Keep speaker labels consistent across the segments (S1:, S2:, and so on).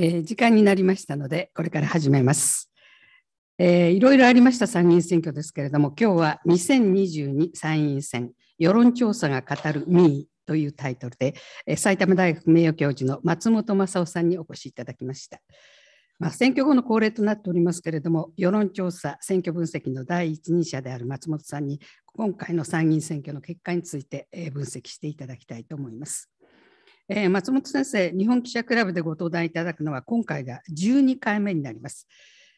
S1: えー、時間になりましたので、これから始めます。えー、いろいろありました参議院選挙ですけれども、今日は2022参院選、世論調査が語る民意というタイトルで、えー、埼玉大学名誉教授の松本正夫さんにお越しいただきました。まあ、選挙後の恒例となっておりますけれども、世論調査、選挙分析の第一人者である松本さんに、今回の参議院選挙の結果について分析していただきたいと思います。えー、松本先生、日本記者クラブでご登壇いただくのは今回が12回目になります。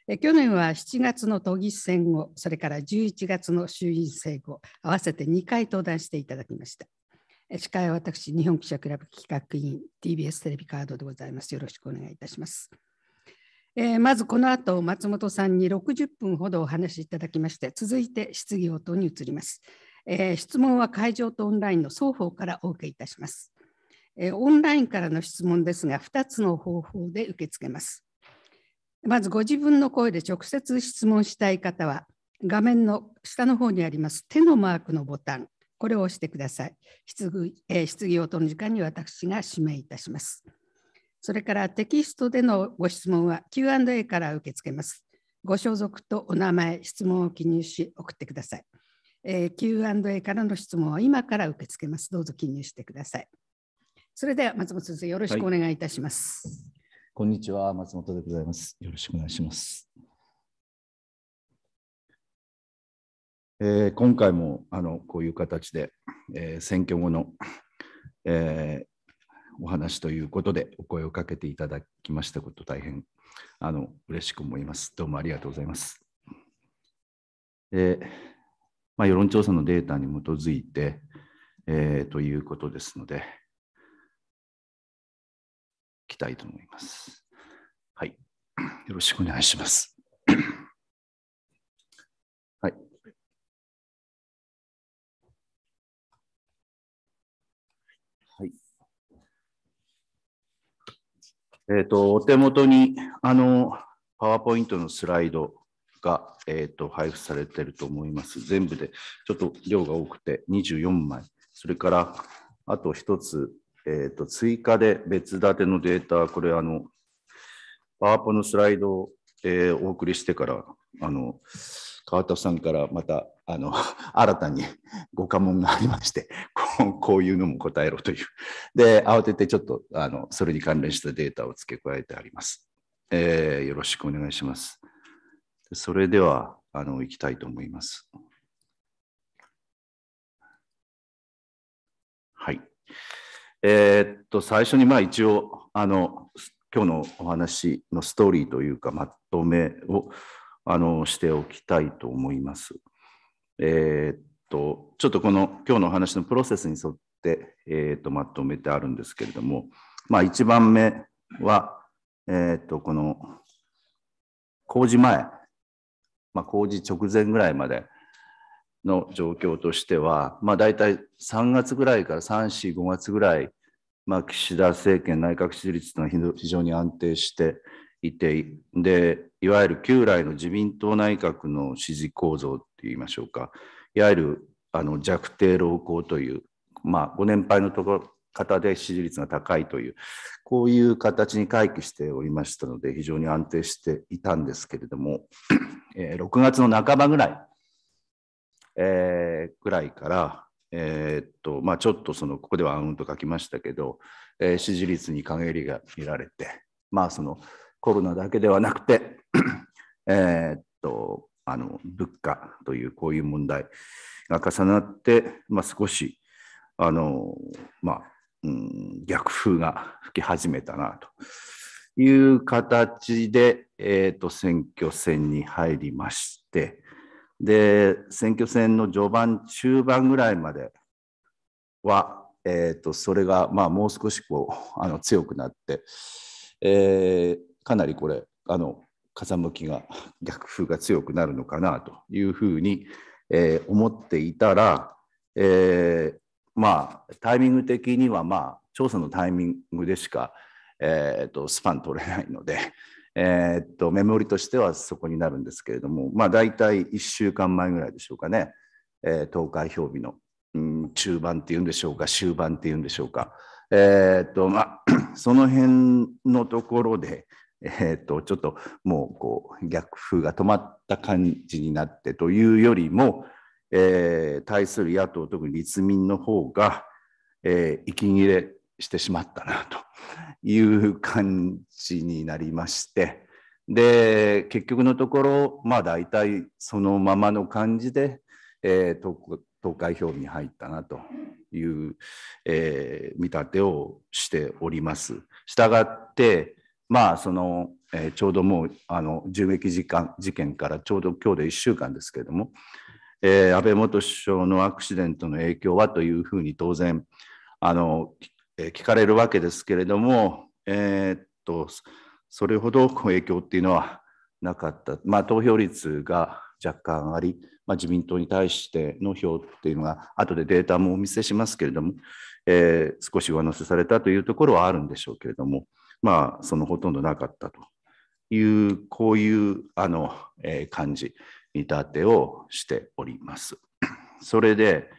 S1: えー、去年は7月の都議選後、それから11月の衆院選後、合わせて2回登壇していただきました。司会は私、日本記者クラブ企画委員、TBS テレビカードでございます。よろしくお願いいたします。えー、まずこの後、松本さんに60分ほどお話しいただきまして、続いて質疑応答に移ります。えー、質問は会場とオンラインの双方からお受けいたします。オンラインからの質問ですが、2つの方法で受け付けます。まず、ご自分の声で直接質問したい方は、画面の下の方にあります手のマークのボタン、これを押してください。質疑,、え質疑応答の時間に私が指名いたします。それからテキストでのご質問は Q&A から受け付けます。ご所属とお名前、質問を記入し送ってください。えー、Q&A からの質問は今から受け付けます。どうぞ記入してください。それでは松本先生、よろしくお願いいたします。はい、
S2: こんにちは、松本でございます。よろしくお願いします。えー、今回もあのこういう形で、えー、選挙後の、えー、お話ということでお声をかけていただきましたこと大変あの嬉しく思います。どうもありがとうございます。えー、まあ、世論調査のデータに基づいて、えー、ということですので、
S3: たいと思います。はい。よろしくお願いします。はい。はい。えっ、ー、と、お手元に、あの、
S2: パワーポイントのスライドが、えーと、配布されてると思います。全部でちょっと量が多くて24枚。それからあと1つ、えっ、ー、と、追加で別立てのデータ、これあの、パワポのスライドを、えー、お送りしてから、あの、川田さんからまた、あの、新たに ご家紋がありまして、こういうのも答えろという。で、慌ててちょっと、あの、それに関連したデータを付け加えてあります。えー、よろしくお願いします。それでは、あの、行きたいと思います。はい。えー、っと、最初にまあ一応、あの、今日のお話のストーリーというか、まとめをあのしておきたいと思います。えー、っと、ちょっとこの今日のお話のプロセスに沿って、えー、っとまとめてあるんですけれども、まあ、1番目は、えっと、この工事前、まあ、工事直前ぐらいまで、の状況としては、まあ、大体3月ぐらいから3、4、5月ぐらい、まあ、岸田政権内閣支持率というのは非常に安定していてでいわゆる旧来の自民党内閣の支持構造といいましょうかいわゆるあの弱低老高という、まあ、ご年配のところ方で支持率が高いというこういう形に回帰しておりましたので非常に安定していたんですけれども、えー、6月の半ばぐらいえー、ぐらいから、えー、っとまあ、ちょっとそのここではアウンと書きましたけど、えー、支持率に陰りが見られて、まあ、そのコロナだけではなくて えっとあの物価というこういう問題が重なって、まあ、少しあの、まあうん、逆風が吹き始めたなという形で、えー、と選挙戦に入りまして、で、選挙戦の序盤、中盤ぐらいまでは、えーと、それが、まあ、もう少しこう あの強くなって、えー、かなりこれあの風向きが 逆風が強くなるのかなというふうに、えー、思っていたら、えー、まあタイミング的にはまあ調査のタイミングでしか、えーとスパン取れないので、えー、っとメモリとしてはそこになるんですけれども、まあ、大体1週間前ぐらいでしょうかね、えー、投開票日の、うん、中盤っていうんでしょうか終盤っていうんでしょうか、えー、っとまあ、その辺のところで、えー、っとちょっともうこう逆風が止まった感じになってというよりも、えー、対する野党特に立民の方が、えー、息切れしてしまったなと。いう感じになりまして、で、結局のところ、まあ大体そのままの感じで、えー、投開票に入ったなという、えー、見立てをしております。したがって、まあその、えー、ちょうどもうあの銃撃事件からちょうど今日で1週間ですけれども、えー、安倍元首相のアクシデントの影響はというふうに当然あの聞かれるわけですけれども、えー、っとそれほど影響っていうのはなかった、まあ、投票率が若干上がり、まあ、自民党に対しての票っていうのが、後でデータもお見せしますけれども、えー、少し上乗せされたというところはあるんでしょうけれども、まあ、そのほとんどなかったという、こういうあの、えー、感じ、見立てをしております。それで、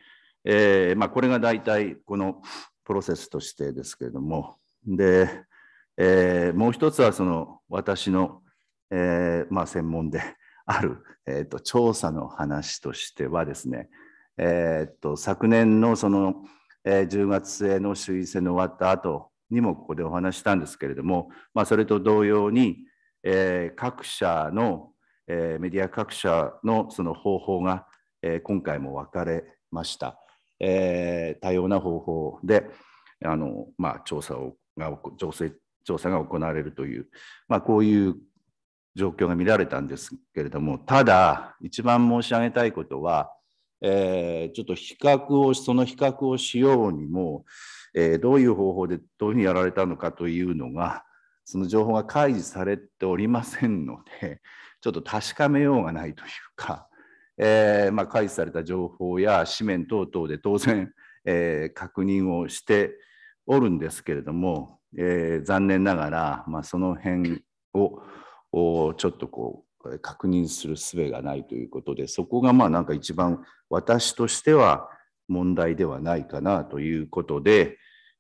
S2: えーまあ、これが大体このプロセスとしてですけれどもで、えー、もう一つはその私の、えー、まあ、専門で ある、えーと、調査の話としてはですね、えーと、昨年のその、えー、10月末の衆院選の終わった後にもここでお話したんですけれども、まあ、それと同様に、えー、各社の、えメディア各社のその方法が、え今回も分かれました。えー、多様な方法であの、まあ、調査をが調整調査が行われるという、まあ、こういう状況が見られたんですけれどもただ一番申し上げたいことは、えー、ちょっと比較をその比較をしようにも、えー、どういう方法でどういうふうにやられたのかというのがその情報が開示されておりませんのでちょっと確かめようがないというかえーまあ、開示された情報や紙面等々で当然、えー、確認をしておるんですけれども、えー、残念ながら、まあ、その辺をちょっとこう確認する術がないということでそこがまあなんか一番私としては問題ではないかなということで、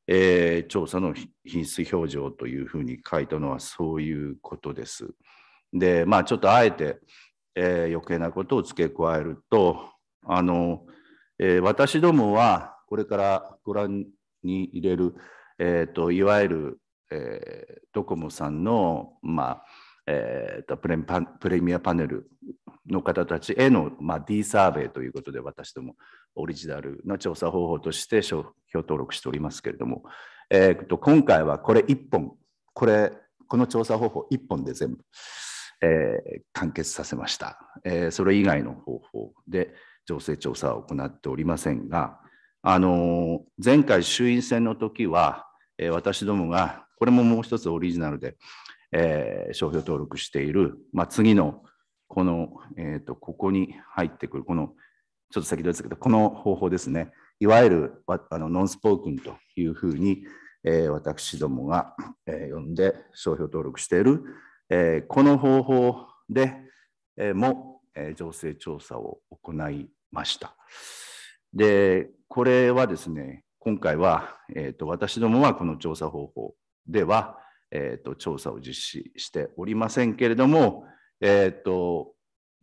S2: えー、調査の品質表情というふうに書いたのはそういうことです。でまあちょっとあえてえー、余計なことを付け加えるとあの、えー、私どもはこれからご覧に入れる、えーと、いわゆる、えー、ドコモさんの、まあえーと、プレパプレミアパネルの方たちへの、まあ、D サーベイということで私どもオリジナルの調査方法として商標登録しておりますけれども、えーと今回はこれ1本これこの調査方法1本で全部。えー、完結させました、えー、それ以外の方法で情勢調査を行っておりませんが、あのー、前回衆院選の時は、え私どもがこれももう一つオリジナルで、え商標登録している、まあ、次のこの、えーと、ここに入ってくるこのちょっと先ほどですけどこの方法ですねいわゆるあのノンスポークンというふうに、え私どもが、え呼んで商標登録しているえー、この方法で、えー、も、えー、情勢調査を行いました。で、これはですね、今回は、えーと、私どもはこの調査方法では、えーと、調査を実施しておりませんけれども、えっ、ー、と、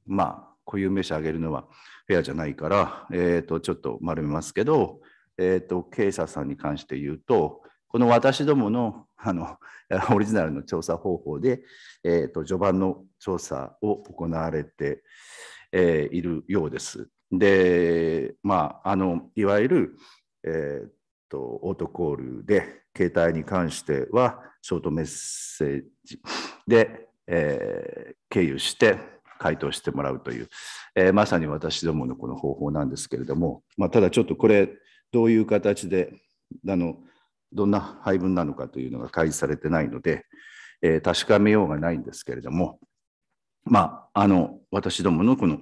S2: まあ、固有名詞あげるのはフェアじゃないから、えっ、ー、と、ちょっと丸めますけど、えっ、ー、と、警察さんに関して言うと、この私どものあの オリジナルの調査方法で、えーと、序盤の調査を行われて、えー、いるようです。で、まあ、あのいわゆる、えーと、とオートコールで携帯に関してはショートメッセージで、えー、経由して回答してもらうという、えー、まさに私どものこの方法なんですけれども、まあ、ただちょっとこれどういう形であのどんな配分なのかというのが開示されてないので、えー、確かめようがないんですけれども、まあ、あの私どものこの,、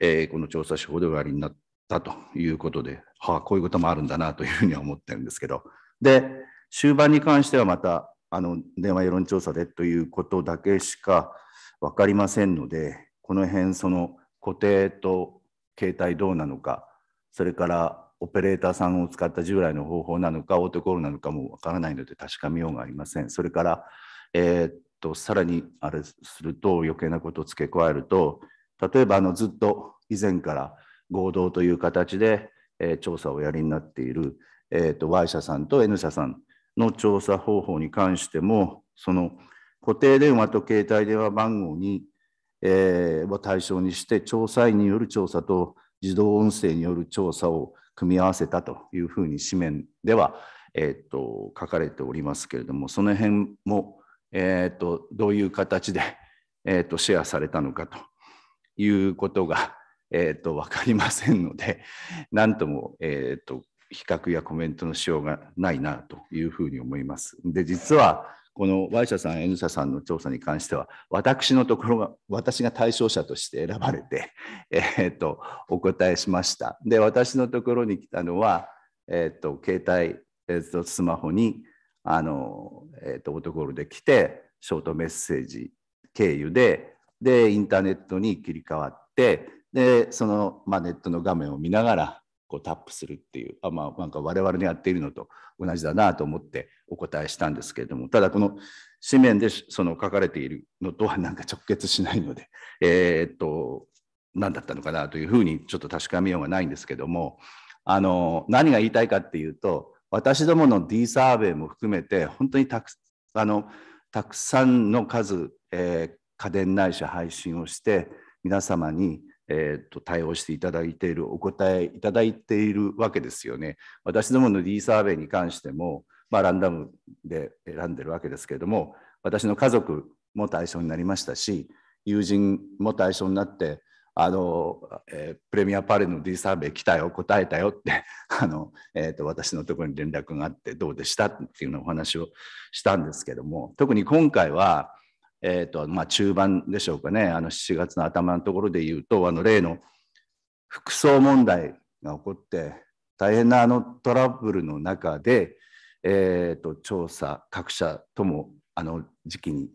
S2: えー、この調査手法でおありになったということで、はあ、こういうこともあるんだなというふうには思ってるんですけど、で終盤に関してはまたあの電話世論調査でということだけしか分かりませんので、この辺その固定と携帯どうなのか、それからオペレーターさんを使った従来の方法なのか、オートコールなのかもわからないので確かめようがありません。それから、えー、っと、さらにあれすると余計なことを付け加えると、例えばあのずっと以前から合同という形で、えー、調査をおやりになっている、えー、と Y 社さんと N 社さんの調査方法に関しても、その固定電話と携帯電話番号に、えー、を対象にして、調査員による調査と自動音声による調査を組み合わせたというふうに紙面では、えーと、書かれておりますけれどもその辺も、えーと、どういう形で、えーと、とシェアされたのかということが、えー、と分かりませんので何とも、えー、と比較やコメントのしようがないなというふうに思います。で実はこの Y 社さん、N 社さんの調査に関しては、私のところが、私が対象者として選ばれて、えっと、お答えしました。で、私のところに来たのは、えっと、携帯、えっと、スマホに、あの、えっと、オートコールで来て、ショートメッセージ経由で、で、インターネットに切り替わって、で、その、まあ、ネットの画面を見ながら、こうタップするっていうあ、まあ、なんか我々のやっているのと同じだなと思ってお答えしたんですけれども、ただこの紙面でその書かれているのとはなんか直結しないので、えー、っと、何だったのかなというふうにちょっと確かめようがないんですけども、あの、何が言いたいかっていうと、私どもの D サーベイも含めて、本当にたくあのたくさんの数、えー、家電ないし配信をして、皆様にえーと対応していただいているお答えいただいているわけですよね。私どもの D サーベイに関してもまあ、ランダムで選んでるわけですけれども私の家族も対象になりましたし友人も対象になってあの、えー、プレミアパレの D サーベイ来たよ答えたよって あの、えーと、私のところに連絡があってどうでしたっていうのをお話をしたんですけども特に今回は、えーとまあ、中盤でしょうかねあの7月の頭のところで言うとあの例の服装問題が起こって大変なあのトラブルの中でえーと、調査各社ともあの時期に、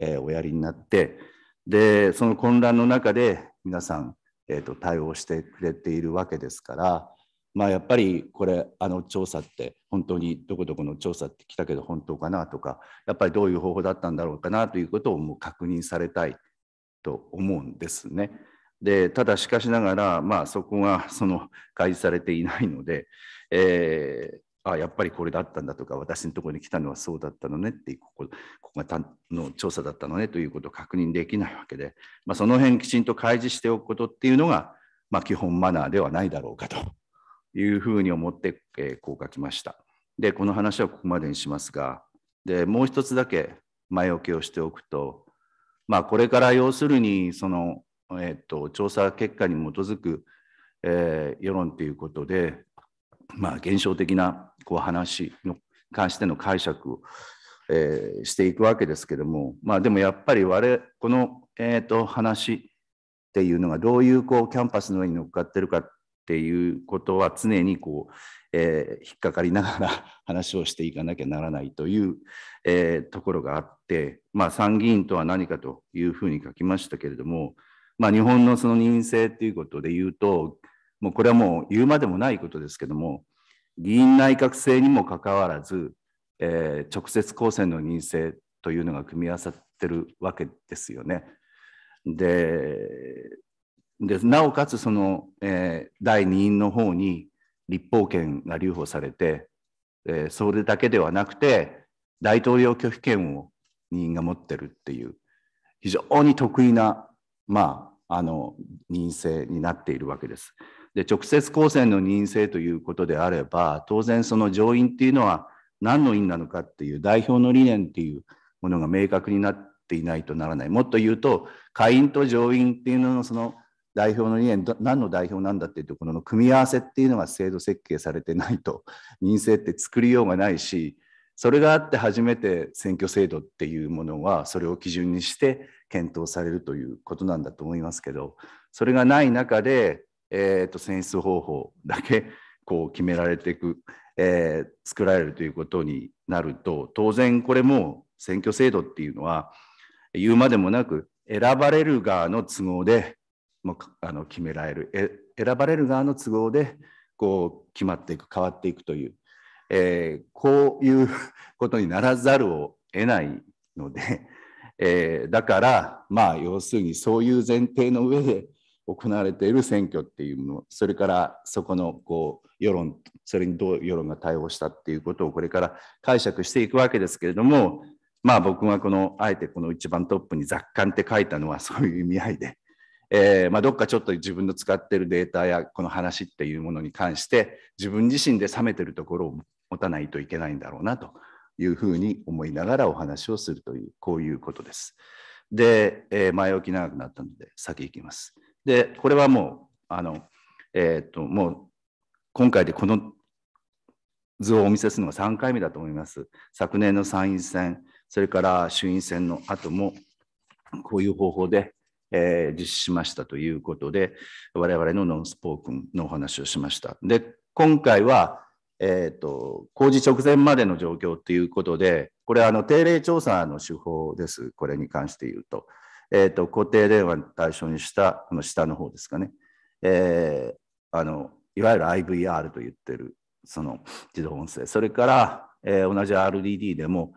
S2: えー、おやりになってでその混乱の中で皆さん、えーと、と対応してくれているわけですから、まあ、やっぱりこれあの調査って本当にどこどこの調査って来たけど本当かなとかやっぱりどういう方法だったんだろうかなということをもう確認されたいと思うんですね。でただしかしながら、まあ、そこがその開示されていないので、えー、あやっぱりこれだったんだとか私のところに来たのはそうだったのねってここここがたの調査だったのねということを確認できないわけで、まあ、その辺きちんと開示しておくことっていうのが、まあ、基本マナーではないだろうかというふうに思って、えー、こう書きました。でこの話はここまでにしますがでもう一つだけ前置きをしておくと、まあ、これから要するにその、えーと、調査結果に基づく、えー、世論ということでまあ、現象的なこう話に関しての解釈を、えー、していくわけですけども、まあ、でもやっぱり我この、えーと、と話っていうのがどういうこうキャンパスの上に乗っかってるかっていうことは常にこう、えー、引っかかりながら 話をしていかなきゃならないという、えー、ところがあって、まあ、参議院とは何かというふうに書きましたけれども、まあ、日本のその任性っていうことで言うともうこれはもう言うまでもないことですけども、議員内閣制にもかかわらず、えー、直接公選の任性というのが組み合わさってるわけですよね。で、でなおかつその、えー、第二院の方に立法権が留保されて、えー、それだけではなくて、大統領拒否権を議員が持ってるっていう、非常に得意な、まあ、あの、任性になっているわけです。で直接公選の任性ということであれば当然その上院っていうのは何の院なのかっていう代表の理念っていうものが明確になっていないとならないもっと言うと下院と上院っていうののその代表の理念何の代表なんだっていうところの組み合わせっていうのが制度設計されてないと任性って作りようがないしそれがあって初めて選挙制度っていうものはそれを基準にして検討されるということなんだと思いますけどそれがない中でえーと、選出方法だけ こう決められていく、えー、作られるということになると当然これも選挙制度っていうのは言うまでもなく選ばれる側の都合で、もうあの決められる選ばれる側の都合でこう決まっていく変わっていくという、えー、こういうことにならざるを得ないので、えー、だからまあ要するにそういう前提の上で行われている選挙っていうものそれからそこのこう世論それにどう世論が対応したっていうことをこれから解釈していくわけですけれどもまあ僕がこのあえてこの一番トップに雑感って書いたのはそういう意味合いで、えーまあ、どっかちょっと自分の使ってるデータやこの話っていうものに関して自分自身で冷めてるところを持たないといけないんだろうなというふうに思いながらお話をするというこういうことです。で、えー、前置き長くなったので先行きます。で、これはもう、あの、えっ、と、もう、今回でこの図をお見せするのが3回目だと思います。昨年の参院選、それから衆院選の後も、こういう方法で、えー、実施しましたということで、我々のノンスポークンのお話をしました。で、今回は、えーと、と工事直前までの状況ということで、これはあの定例調査の手法です、これに関して言うと。えっ、ー、と、固定電話対象にした、この下の方ですかね。えー、あの、いわゆる IVR と言ってる、その自動音声。それから、えー、同じ RDD でも、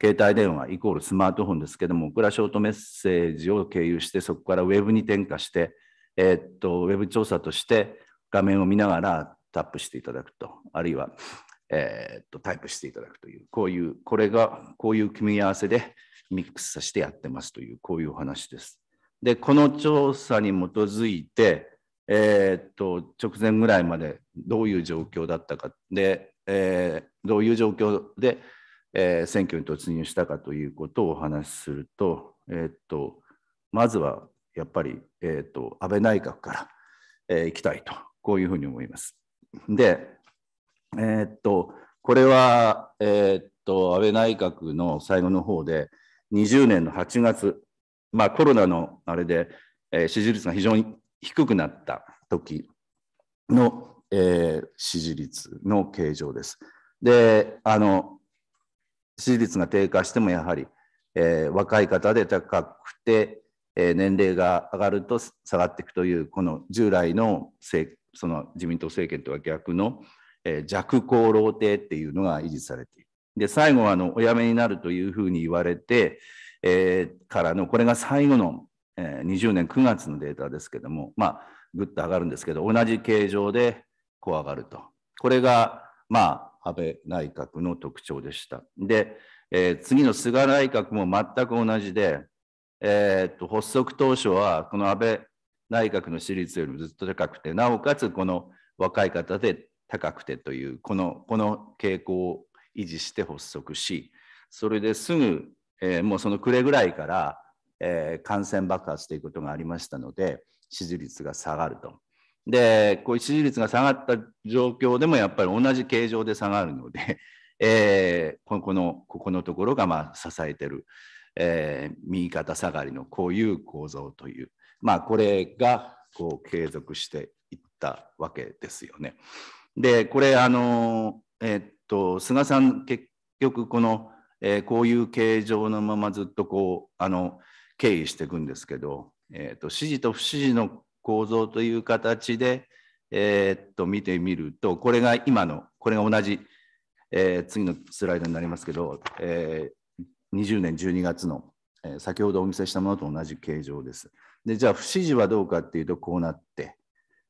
S2: 携帯電話イコールスマートフォンですけども、これはショートメッセージを経由して、そこからウェブに転化して、えー、っと、ウェブ調査として画面を見ながらタップしていただくと、あるいは、えー、っと、タイプしていただくという、こういう、これが、こういう組み合わせで、ミックスさせてやってますという、こういうお話です。で、この調査に基づいて、えー、っと、直前ぐらいまでどういう状況だったか、で、えー、どういう状況で、えー、選挙に突入したかということをお話しすると、えっと、まずはやっぱり、えっと、安倍内閣から、えー、行きたいと、こういうふうに思います。で、えっと、これは、えっと、安倍内閣の最後の方で、20年の8月、まあ、コロナのあれで、えー、支持率が非常に低くなった時の、えー、支持率の形状です。であの支持率が低下してもやはり、えー、若い方で高くて、えー、年齢が上がると下がっていくというこの従来のその自民党政権とは逆の、えー、弱高老低っていうのが維持されている。で、最後はあのお辞めになるというふうに言われて、えー、からの、これが最後の、えー、20年9月のデータですけども、まあ、ぐっと上がるんですけど、同じ形状でこう上がると。これが、まあ、安倍内閣の特徴でした。で、えー、次の菅内閣も全く同じで、えー、と発足当初はこの安倍内閣の支持率よりもずっと高くてなおかつこの若い方で高くてというこのこの傾向維持して発足し、それですぐ、えー、もうその暮れぐらいから、えー、感染爆発ということがありましたので、支持率が下がると。で、こういう支持率が下がった状況でもやっぱり同じ形状で下がるので、えー、ここの、ここのところがまあ支えてる、えー、右肩下がりのこういう構造という、まあこれがこう継続していったわけですよね。で、これあのえー、っと菅さん結局この、えー、こういう形状のままずっとこうあの経緯していくんですけど、えー、っと支持と不支持の構造という形で、えー、っと見てみるとこれが今のこれが同じ、えー、次のスライドになりますけど、えー、20年12月の、えー、先ほどお見せしたものと同じ形状です。でじゃあ不支持はどうかっていうとこうなって。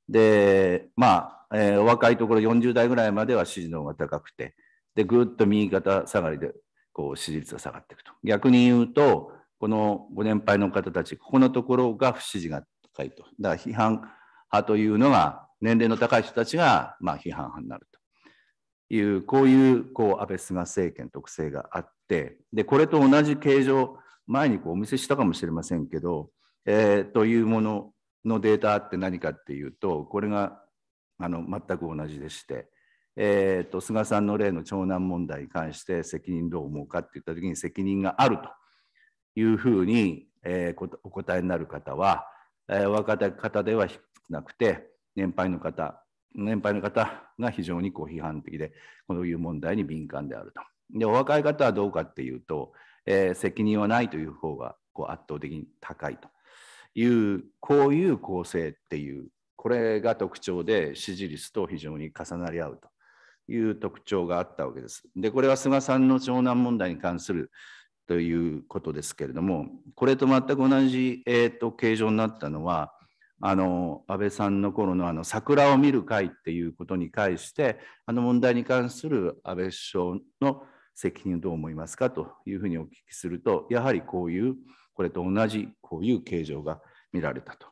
S2: で、まあ、えー、お若いところ40代ぐらいまでは支持の方が高くて、で、ぐっと右肩下がりで、こう、支持率が下がっていくと。逆に言うと、このご年配の方たち、ここのところが不支持が高いと。だから批判派というのが、年齢の高い人たちが、まあ、批判派になると。いう、こういう、こう、安倍菅政権特性があって、で、これと同じ形状、前にこうお見せしたかもしれませんけど、えー、というもののデータって何かっていうとこれがあの全く同じでして、えーと、菅さんの例の長男問題に関して責任どう思うかって言った時に責任があるというふうに、えー、お答えになる方は、えー、若手方では少なくて年配の方年配の方が非常にこう批判的でこういう問題に敏感であると。でお若い方はどうかっていうと、えー、責任はないという方がこう圧倒的に高いと。いうこういう構成っていうこれが特徴で支持率と非常に重なり合うという特徴があったわけです。でこれは菅さんの長男問題に関するということですけれどもこれと全く同じ、えーと、形状になったのはあの安倍さんの頃のあの桜を見る会っていうことに関してあの問題に関する安倍首相の責任をどう思いますかというふうにお聞きするとやはりこういうこれと同じこういう形状が見られたと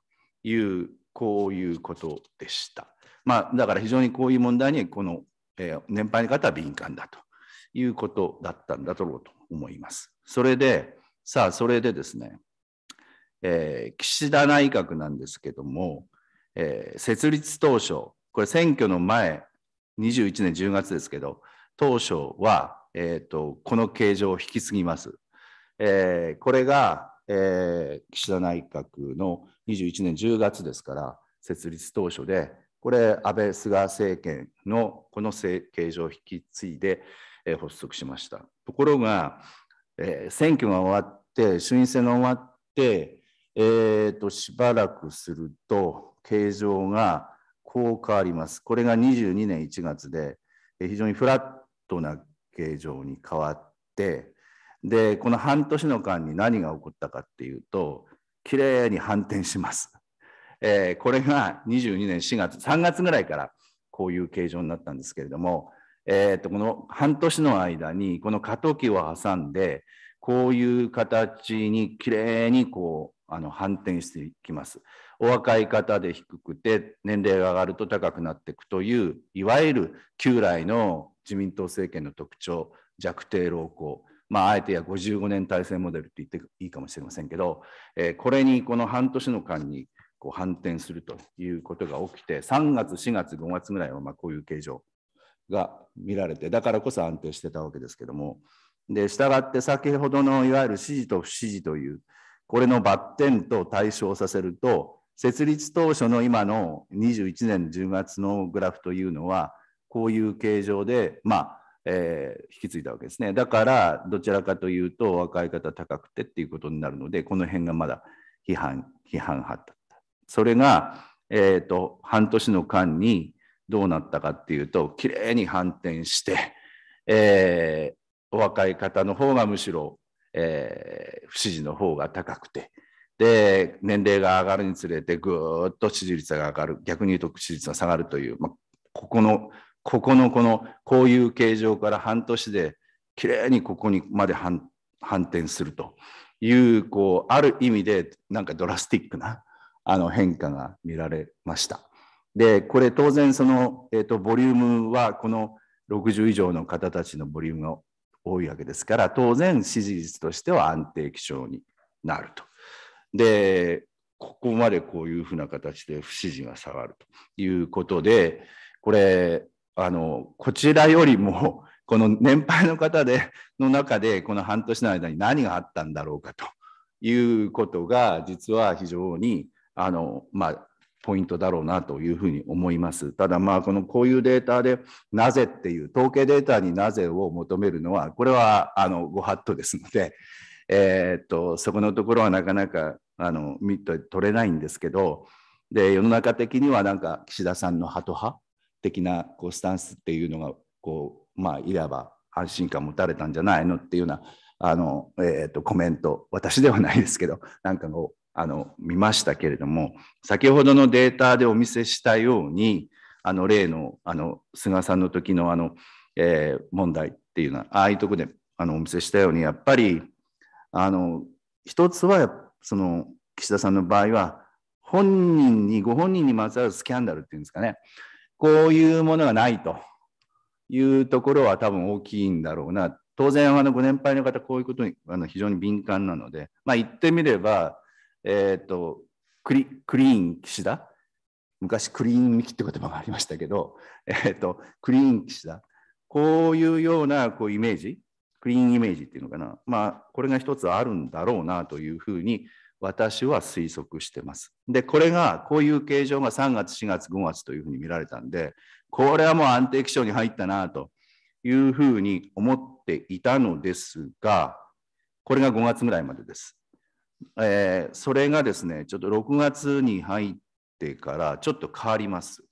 S2: いうこういうことでした。まあ、だから非常にこういう問題にこの、えー、年配の方は敏感だということだったんだろうと思います。それでさあそれでですね、えー、岸田内閣なんですけども、えー、設立当初これ選挙の前21年10月ですけど当初は、えーと、この形状を引き継ぎます。えー、これがえー、岸田内閣の21年10月ですから、設立当初で、これ、安倍・菅政権のこの形状を引き継いで、えー、発足しました。ところが、えー、選挙が終わって、衆院選が終わって、えー、としばらくすると、形状がこう変わります。これが22年1月で、非常にフラットな形状に変わって、で、この半年の間に何が起こったかっていうと、きれいに反転します。えー、これが22年4月、3月ぐらいからこういう形状になったんですけれども、えー、とこの半年の間にこの過渡期を挟んでこういう形にきれいにこうあの反転していきます。お若い方で低くて年齢が上がると高くなっていくといういわゆる旧来の自民党政権の特徴弱低老後まあ、あえてや55年体制モデルと言っていいかもしれませんけど、えー、これにこの半年の間にこう反転するということが起きて、3月、4月、5月ぐらいはまこういう形状が見られて、だからこそ安定してたわけですけども、で、従って先ほどのいわゆる支持と不支持という、これのバッテンと対照させると、設立当初の今の21年10月のグラフというのは、こういう形状で、まあ、えー、引き継いだわけですね。だから、どちらかというと、若い方高くてっていうことになるので、この辺がまだ批判、批判派だった。それが、えっ、ー、と、半年の間にどうなったかっていうと、きれいに反転して、えー、お若い方の方がむしろ、えー、不支持の方が高くて、で、年齢が上がるにつれて、ぐーっと支持率が上がる、逆に言うと支持率が下がるという、まあ、ここのここのこの、こういう形状から半年で、きれいにここにまで反転するという、こう、ある意味で、なんかドラスティックな、あの、変化が見られました。で、これ当然その、えー、と、ボリュームは、この60以上の方たちのボリュームが多いわけですから、当然支持率としては安定基調になると。で、ここまでこういうふうな形で不支持が下がるということで、これ、あの、こちらよりも、この年配の方で、の中で、この半年の間に何があったんだろうかということが、実は非常に、あの、まあ、ポイントだろうなというふうに思います。ただまあこのこういうデータでなぜっていう統計データになぜを求めるのはこれはあのご法度ですので、えー、っとそこのところはなかなかあの見て取れないんですけどで世の中的にはなんか岸田さんのハと派的なこうスタンスっていうのがこう、まあ、いわば安心感持たれたんじゃないのっていうようなあの、えーと、コメント私ではないですけど なんかをあの見ましたけれども先ほどのデータでお見せしたようにあの例のあの菅さんの時のあの、えー、問題っていうのはああいうとこであのお見せしたようにやっぱりあの一つはその岸田さんの場合は本人にご本人にまつわるスキャンダルっていうんですかねこういうものがないというところは多分大きいんだろうな。当然、あの、ご年配の方、こういうことにあの非常に敏感なので、まあ、言ってみれば、えっ、ー、と、クリクリーン岸田昔クリーンミキって言葉がありましたけど、えっ、ー、と、クリーン岸田こういうようなこうイメージ、クリーンイメージっていうのかな、まあ、これが一つあるんだろうなというふうに私は推測してます。で、これが、こういう形状が3月、4月、5月というふうに見られたんで、これはもう安定気象に入ったなというふうに思っていたのですが、これが5月ぐらいまでです。えー、それがですね、ちょっと6月に入ってからちょっと変わります。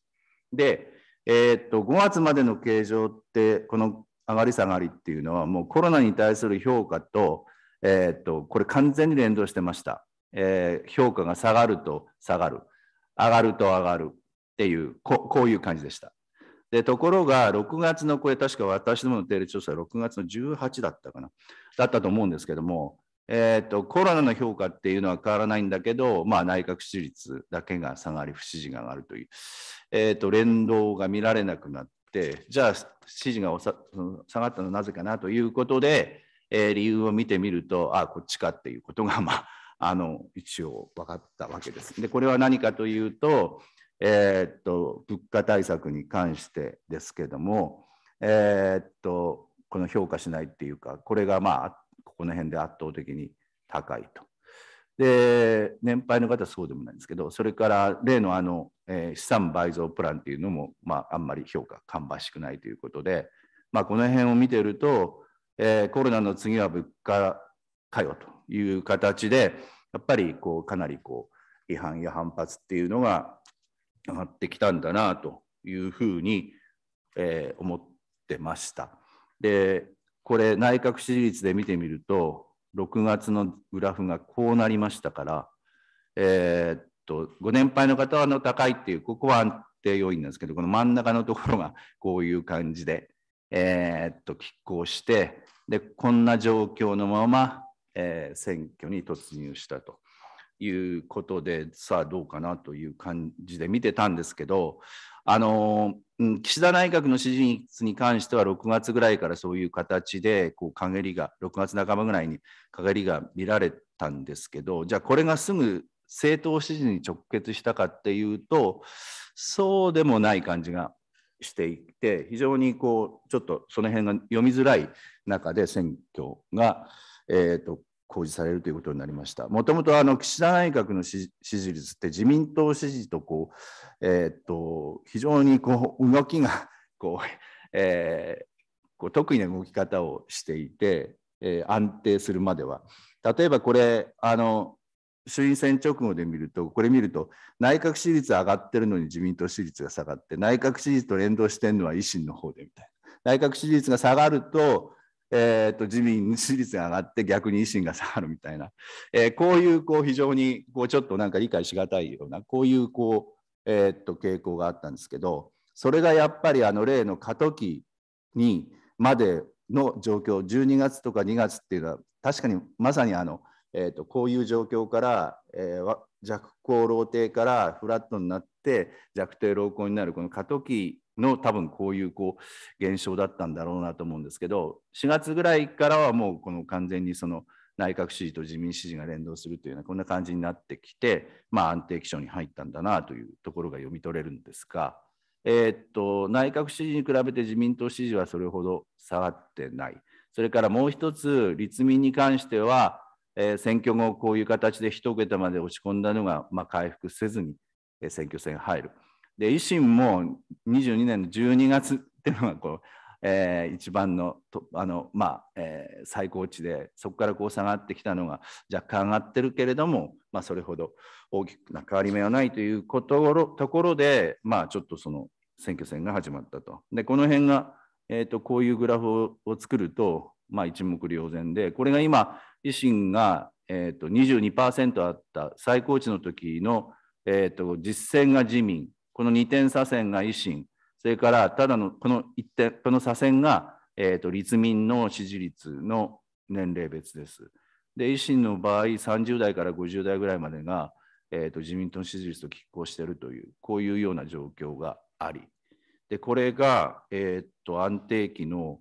S2: で、えー、っと5月までの形状って、この上がり下がりっていうのは、もうコロナに対する評価と、えー、っとこれ完全に連動してました。えー、評価が下がると下がる、上がると上がるっていうこ、こういう感じでした。で、ところが、6月のこれ、確か私どもの定例調査は6月の18だったかな、だったと思うんですけども、えーと、コロナの評価っていうのは変わらないんだけど、まあ、内閣支持率だけが下がり、不支持が上がるという、えーと、連動が見られなくなって、じゃあ、支持が下がったのはなぜかなということで、えー、理由を見てみると、ああ、こっちかっていうことが、まあ、あの一応分かったわけです。でこれは何かというと,、えー、っと物価対策に関してですけども、えー、っとこの評価しないっていうかこれがまあここの辺で圧倒的に高いと。で年配の方はそうでもないんですけどそれから例のあの、えー、資産倍増プランっていうのも、まあ、あんまり評価芳しくないということで、まあ、この辺を見てると、えー、コロナの次は物価かよという形でやっぱりこうかなりこう批判や反発っていうのが上がってきたんだなというふうに、えー、思ってました。でこれ内閣支持率で見てみると6月のグラフがこうなりましたから、えー、っとご年配の方の高いっていうここは安定要因なんですけどこの真ん中のところがこういう感じで、えー、っと拮抗してでこんな状況のままえー、選挙に突入したということで、さあ、どうかなという感じで見てたんですけど、あの岸田内閣の支持率に関しては、6月ぐらいからそういう形でこう陰りが、6月半ばぐらいに陰りが見られたんですけど、じゃあ、これがすぐ政党支持に直結したかっていうと、そうでもない感じがしていて、非常にこうちょっとその辺が読みづらい中で選挙が。えーと、公示されるということになりました。もともとあの岸田内閣の支持率って自民党支持とこう、えーと、非常にこう動きが こう、えー、こう得な動き方をしていて、えー、安定するまでは。例えばこれあの衆院選直後で見ると、これ見ると、内閣支持率上がってるのに自民党支持率が下がって、内閣支持と連動してるのは維新の方でみたいな。内閣支持率が下がると、えー、っと自民支持率が上がって逆に維新が下がるみたいな、えー、こういうこう非常にこうちょっとなんか理解しがたいようなこういうこう、えー、っと傾向があったんですけどそれがやっぱりあの例の過渡期にまでの状況12月とか2月っていうのは確かにまさにあの、えーと、とこういう状況から、えー、弱高老低からフラットになって弱低老高になるこの過渡期の多分こういうこう現象だったんだろうなと思うんですけど4月ぐらいからはもうこの完全にその内閣支持と自民支持が連動するというようなこんな感じになってきて、まあ、安定基調に入ったんだなというところが読み取れるんですが、えっと内閣支持に比べて自民党支持はそれほど下がってない。それからもう一つ立民に関しては、え選挙後こういう形で1桁まで落ち込んだのが、まあ、回復せずに選挙戦入る。で維新も22年の12月っていうのがこう、えー、一番のあの、まあえー、最高値でそこからこう下がってきたのが若干上がってるけれども、まあ、それほど大きくな変わり目はないということところで、まあ、ちょっとその選挙戦が始まったと。でこの辺が、えーと、こういうグラフを作ると、まあ、一目瞭然でこれが今維新が、えーと、22%あった最高値の時の、えーと実践が自民この二点左遷が維新、それからただのこの一点、この左遷が、えーと、立民の支持率の年齢別です。で、維新の場合、30代から50代ぐらいまでが、えーと、自民党の支持率と拮抗しているという、こういうような状況があり、でこれが、えーと、と安定期の、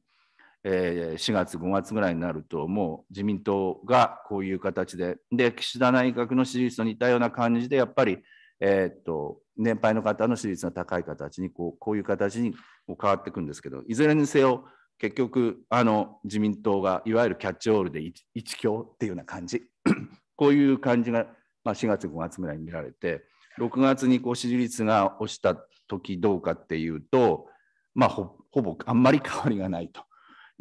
S2: えー、4月、5月ぐらいになると、もう自民党がこういう形で、で岸田内閣の支持率と似たような感じで、やっぱり、えー、と年配の方の支持率が高い形にこうこういう形にこう変わっていくんですけどいずれにせよ結局あの自民党がいわゆるキャッチオールで一一強っていうような感じ こういう感じが、まあ、4月5月ぐらいに見られて6月にこう支持率が落ちた時どうかっていうと、まあ、ほほぼあんまり変わりがないと。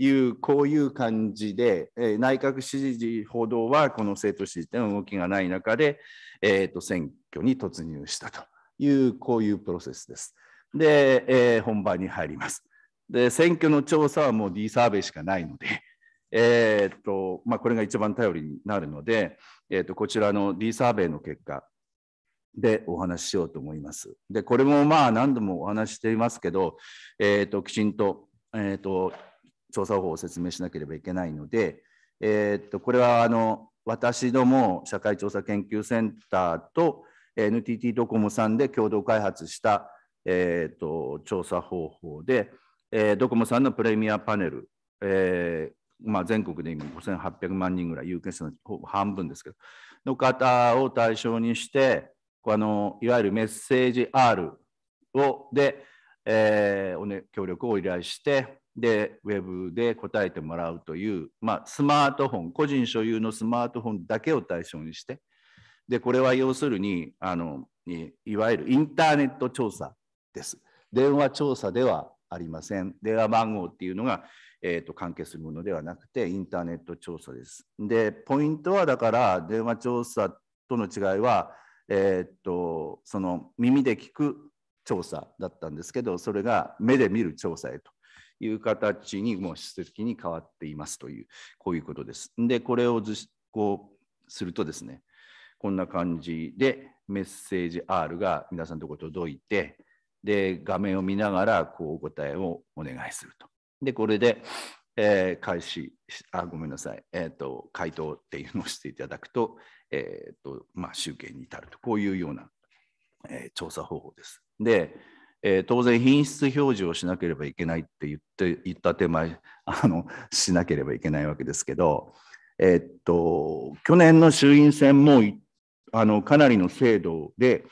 S2: いうこういう感じで、えー、内閣支持報道はこの政党支持という動きがない中で、えーと選挙に突入したというこういうプロセスです。で、えー、本番に入ります。で選挙の調査はもう D サーベイしかないので、えー、っとまあ、これが一番頼りになるので、えー、っとこちらの D サーベイの結果でお話ししようと思います。でこれもまあ何度もお話していますけど、えー、っときちんと,、えっと調査方法を説明しなければいけないので、えっとこれはあの私ども社会調査研究センターと NTT ドコモさんで共同開発した、えーと、調査方法で、えー、ドコモさんのプレミアパネル、えー、まあ、全国で今5800万人ぐらい有権者の半分ですけどの方を対象にしてこのいわゆるメッセージ R をで、えー、おね、協力を依頼してでウェブで答えてもらうという、まあ、スマートフォン個人所有のスマートフォンだけを対象にしてで、これは要するに、あの、いわゆるインターネット調査です。電話調査ではありません。電話番号っていうのが、えーと、関係するものではなくて、インターネット調査です。で、ポイントはだから、電話調査との違いは、えっ、ー、と、その耳で聞く調査だったんですけど、それが目で見る調査へと。いう形にもう質的に変わっていますというこういうことです。でこれをこうするとですねこんな感じでメッセージ R が皆さんのところに届いて、で、画面を見ながら、こう、お答えをお願いすると。で、これで、えー、開始あ、ごめんなさい、えーと、回答っていうのをしていただくと、えーとまあ、集計に至ると、こういうような、えー、調査方法です。で、えー、当然、品質表示をしなければいけないって言って言った手前 あの、しなければいけないわけですけど、えー、っと去年の衆院選も一あのかなりの精度で、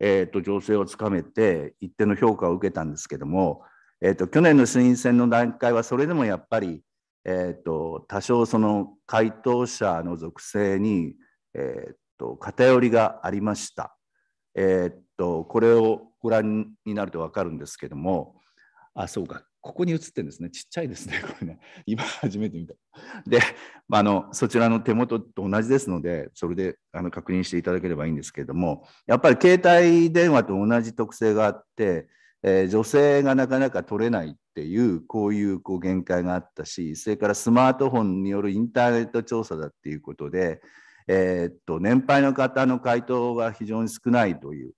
S2: えーと、情勢をつかめて一定の評価を受けたんですけども、えーと、去年の衆院選の段階はそれでもやっぱり、えーと多少その回答者の属性に、えー、と偏りがありました。えー、とこれをご覧になると分かるんですけどもあそうかここに写ってるんですね。ちっちゃいですね、これね。今初めて見た。で、まあ、のそちらの手元と同じですので、それであの確認していただければいいんですけれども、やっぱり携帯電話と同じ特性があって、えー、女性がなかなか取れないっていうこういうこう限界があったしそれからスマートフォンによるインターネット調査だっていうことで、えー、っと年配の方の回答が非常に少ないという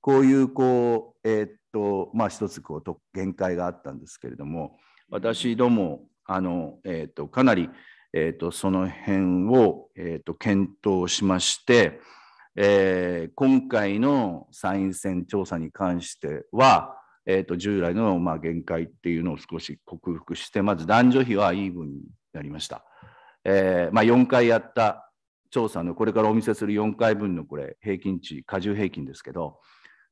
S2: こういうこう、えー、っとまあ一つこう限界があったんですけれども私どもあの、えーと、かなり、えーと、その辺を、えーと、検討しまして、えー、今回の参院選調査に関しては、えー、と従来のまあ限界っていうのを少し克服してまず男女比はイーブンになりました。えーまあ、4回やった調査のこれからお見せする4回分のこれ平均値過重平均ですけど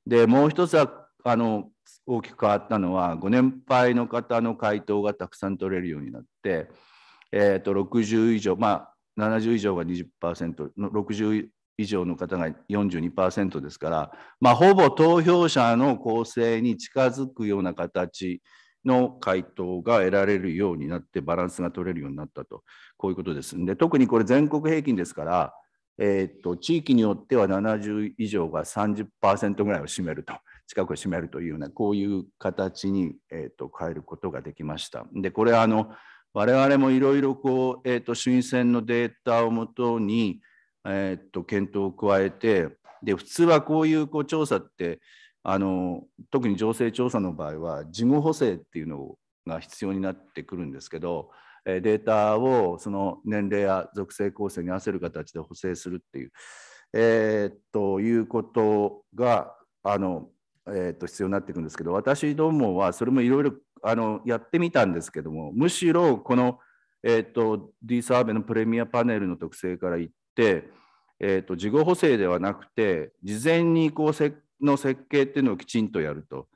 S2: でもう一つはあの大きく変わったのはご年配の方の回答がたくさん取れるようになって、えー、と60以上まあ70以上が 20%60 以上の方が42%ですから、まあ、ほぼ投票者の構成に近づくような形の回答が得られるようになってバランスが取れるようになったとこういうことですんで特にこれ全国平均ですから、えー、と地域によっては70以上が30%ぐらいを占めると。近くを占めるというようなこういう形に、えーと、変えることができました。でこれあの我々もいろいろこう、えーと、と衆院選のデータをもとに、えーと、検討を加えてで普通はこういうこう調査ってあの特に情勢調査の場合は事後補正っていうのが必要になってくるんですけどデータをその年齢や属性構成に合わせる形で補正するっていう、えー、ということがあのえー、と必要になっていくんですけど私どもはそれもいろいろやってみたんですけどもむしろこの、えーと、D サーベのプレミアパネルの特性から言って、えーと、事後補正ではなくて事前にこうの設計っていうのをきちんとやると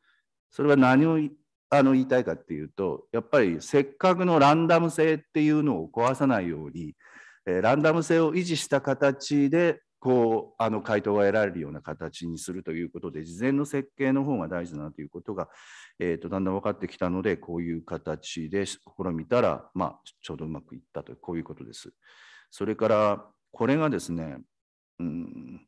S2: それは何をあの言いたいかっていうとやっぱりせっかくのランダム性っていうのを壊さないように、えー、ランダム性を維持した形でこうあの回答が得られるような形にするということで事前の設計の方が大事だなということが、えーと、だんだん分かってきたのでこういう形で試みたら、まあ、ちょうどうまくいったとこういうことです。それからこれがですね、うん、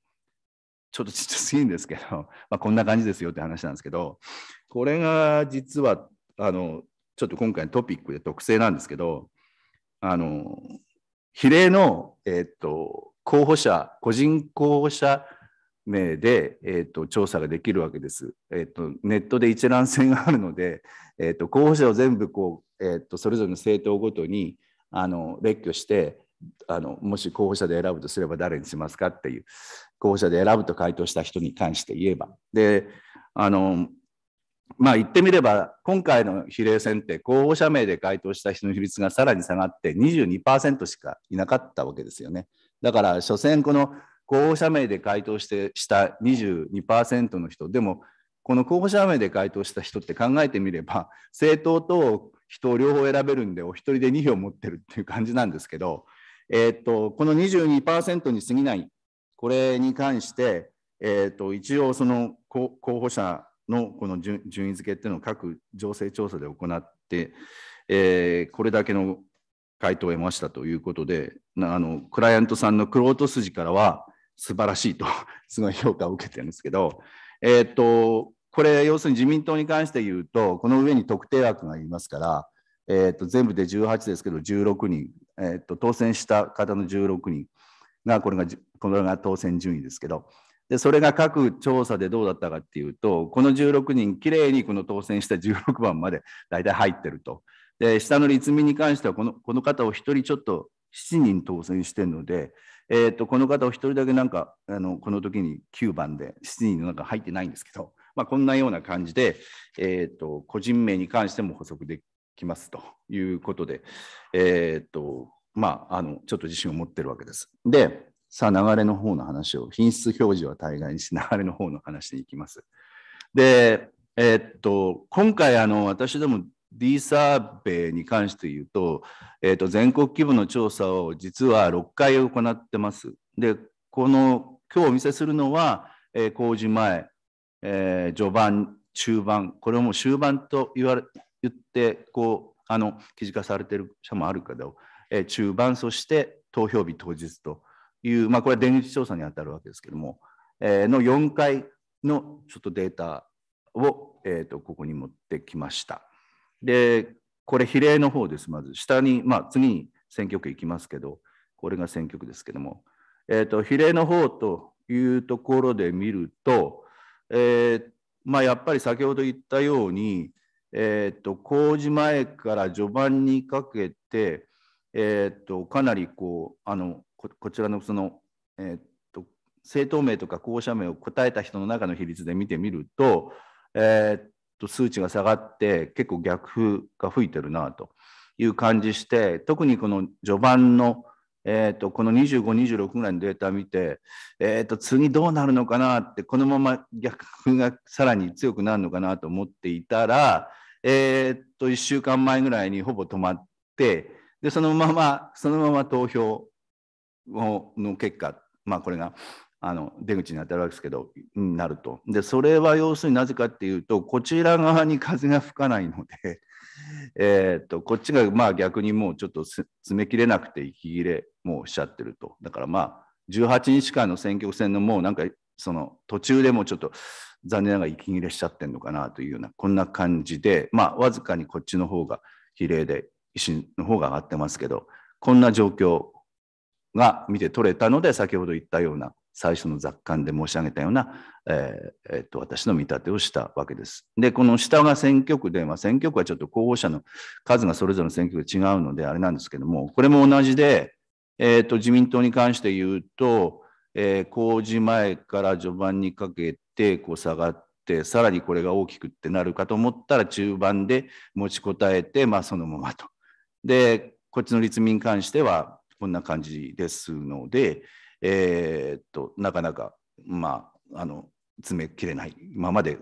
S2: ちょっとちっちゃすぎんですけど、まあ、こんな感じですよって話なんですけどこれが実はあのちょっと今回のトピックで特性なんですけどあの比例の、えーと候補者、個人候補者名で、えーと、調査ができるわけです。えーと、ネットで一覧性があるので、えーと候補者を全部こう、えー、とそれぞれの政党ごとにあの列挙してあの、もし候補者で選ぶとすれば誰にしますかっていう、候補者で選ぶと回答した人に関して言えば。であのまあ言ってみれば、今回の比例選って候補者名で回答した人の比率がさらに下がって22%しかいなかったわけですよね。だから、所詮この候補者名で回答してした22%の人、でも、この候補者名で回答した人って考えてみれば、政党と人を両方選べるんで、お一人で2票持ってるっていう感じなんですけど、えー、っと、この22%に過ぎない、これに関して、えー、っと、一応その候補者のこの順位付けっていうのを各情勢調査で行って、えー、これだけの回答を得ましたということで、あのクライアントさんのクロート筋からは素晴らしいと すごい評価を受けてるんですけど、えー、っと、これ、要するに自民党に関して言うと、この上に特定枠がいますから、えー、っと全部で18ですけど、16人、えー、っと当選した方の16人が、これが、こが当選順位ですけど、でそれが各調査でどうだったかっていうと、この16人、きれいにこの当選した16番まで大体入ってるとで、下の立民に関してはこの、この方を1人ちょっと7人当選してるので、えーと、この方を1人だけなんかあのこの時に9番で7人の中入ってないんですけど、まあ、こんなような感じで、えーと、個人名に関しても補足できますということで、えーとまあ、あのちょっと自信を持ってるわけです。でさあ流れの方の話を品質表示は大概にし流れの方の話に行きます。で、えー、っと今回あの私ども D サーベイに関して言うと,、えーと、全国規模の調査を実は6回行ってます。でこの今日お見せするのは、えー、工事前、えー、序盤中盤これも終盤と言われ言ってこうあの記事化されてる社もあるけど、えー、中盤そして投票日当日という、まあ、これは電口調査にあたるわけですけども、えー、の4回のちょっとデータを、えーとここに持ってきました。で、これ比例の方です、まず。下に、まあ、次に選挙区行きますけど、これが選挙区ですけども、えーと、比例の方というところで見ると、えー、まあ、やっぱり先ほど言ったように、えーと、工事前から序盤にかけて、えーと、かなりこうあのこちらのその、えー、と政党名とか候補者名を答えた人の中の比率で見てみると,、えー、と数値が下がって結構逆風が吹いてるなという感じして特にこの序盤の、えーと、この25、26ぐらいのデータ見て、えーと、次どうなるのかなってこのまま逆風がさらに強くなるのかなと思っていたら、えーと1週間前ぐらいにほぼ止まってでそのままそのまま投票の結果、まあ、これがあの出口に当たるわけですけど、なると。で、それは要するになぜかっていうと、こちら側に風が吹かないので えっと、こっちがまあ逆にもうちょっと詰めきれなくて息切れもうしちゃってると。だからまあ、18日間の選挙戦のもうなんか、その途中でもちょっと残念ながら息切れしちゃってるのかなというような、こんな感じで、まあ、わずかにこっちの方が比例で、維新の方が上がってますけど、こんな状況が見て取れたので、先ほど言ったような最初の雑感で申し上げたような、えーえー、っと私の見立てをしたわけです。で、この下が選挙区で、まあ、選挙区はちょっと候補者の数がそれぞれの選挙区違うのであれなんですけども、これも同じで、えー、っと自民党に関して言うと、えー、公示前から序盤にかけてこう下がって、さらにこれが大きくってなるかと思ったら中盤で持ちこたえて、まあ、そのままと。で、こっちの立民に関してはこんな感じですので、えー、っとなかなか、まあ、あの詰めきれないままで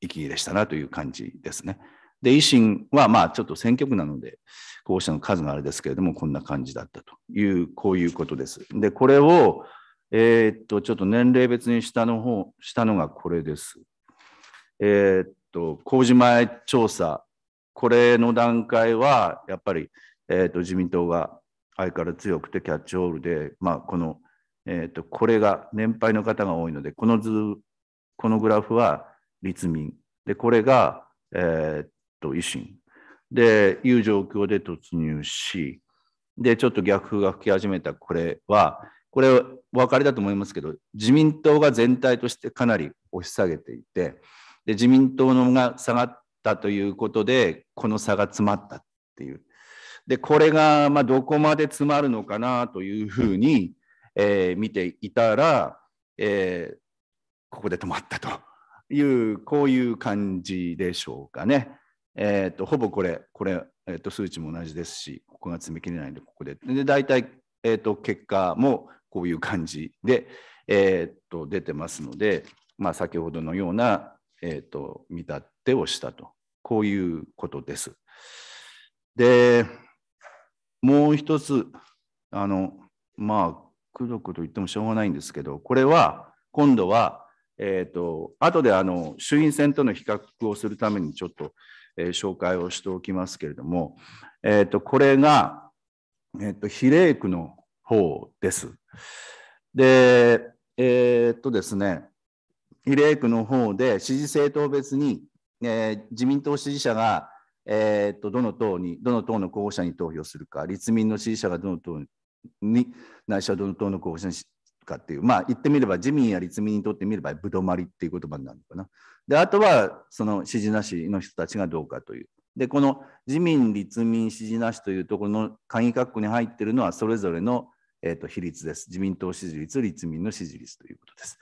S2: 息切れしたなという感じですね。で、維新はまあちょっと選挙区なので、候補者の数があれですけれども、こんな感じだったという、こういうことです。で、これを、えー、っと、ちょっと年齢別にしたの方、したのがこれです。えー、っと、示前調査、これの段階は、やっぱり、えー、っと、自民党が相変わらず強くてキャッチオールで、まあ、このえーと、これが年配の方が多いのでこの図このグラフは立民でこれが、えーと、と維新でいう状況で突入しでちょっと逆風が吹き始めたこれはこれお分かりだと思いますけど自民党が全体としてかなり押し下げていてで自民党のが下がったということでこの差が詰まったっていうでこれがまあどこまで詰まるのかなというふうに、えー、見ていたら、えー、ここで止まったというこういう感じでしょうかね。えーと、ほぼこれこれ、えーと、数値も同じですしここが詰め切れないのでここでで大体、えーと、と結果もこういう感じで、えー、と出てますので、まあ、先ほどのような、えー、と見立てをしたとこういうことです。でもう一つあのまあくどくど言ってもしょうがないんですけど、これは今度は、えーと、と後であの衆院選との比較をするためにちょっと、えー、紹介をしておきますけれども、えーと、これが、えーと、比例区の方です。で、えっ、ー、とですね、比例区の方で支持政党別に、えー、自民党支持者が、えーと、とどの党に、どの党の候補者に投票するか、立民の支持者がどの党に内緒はどの党の候補者にかっていう、まあ言ってみれば自民や立民にとってみればぶどまりっていう言葉になるのかな。で、あとはその支持なしの人たちがどうかという。で、この自民、立民、支持なしというところの鍵括弧に入っているのはそれぞれの、えーと、比率です。自民党支持率、立民の支持率ということです。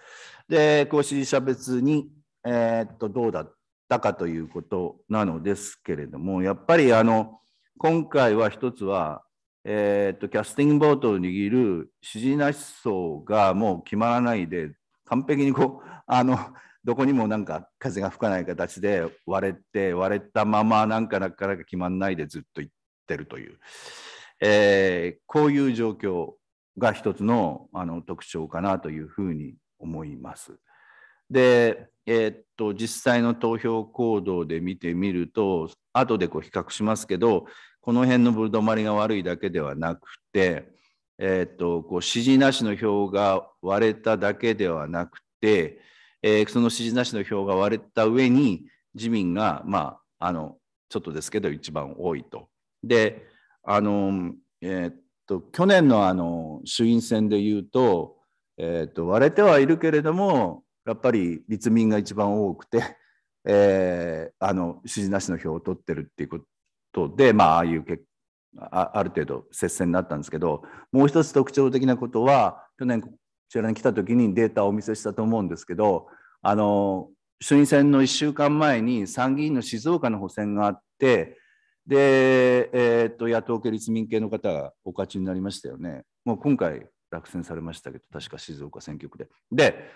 S2: で、こう支持者別に、えーとどうだったかということなのですけれども、やっぱりあの今回は一つはえー、とキャスティングボートを握る支持なし層がもう決まらないで完璧にこう あのどこにもなんか風が吹かない形で割れて割れたままなんかなかなか決まんないでずっと行ってるという、えー、こういう状況が一つのあの特徴かなというふうに思います。で、えー、っと実際の投票行動で見てみると後でこう比較しますけどこの辺のぶどまりが悪いだけではなくて、えー、っとこう指示なしの票が割れただけではなくて、えー、その指示なしの票が割れた上に自民が、まあ、あのちょっとですけど一番多いと。であの、えー、っと去年のあの衆院選で言うと,、えー、っと割れてはいるけれどもやっぱり立民が一番多くて、えー、あの支持なしの票を取ってるっていうこと。とで、まあ、あいう結あある程度接戦になったんですけどもう一つ特徴的なことは去年こちらに来た時にデータをお見せしたと思うんですけどあの衆院選の1週間前に参議院の静岡の補選があってで、えー、と野党系立民系の方がお勝ちになりましたよねもう今回落選されましたけど確か静岡選挙区で。で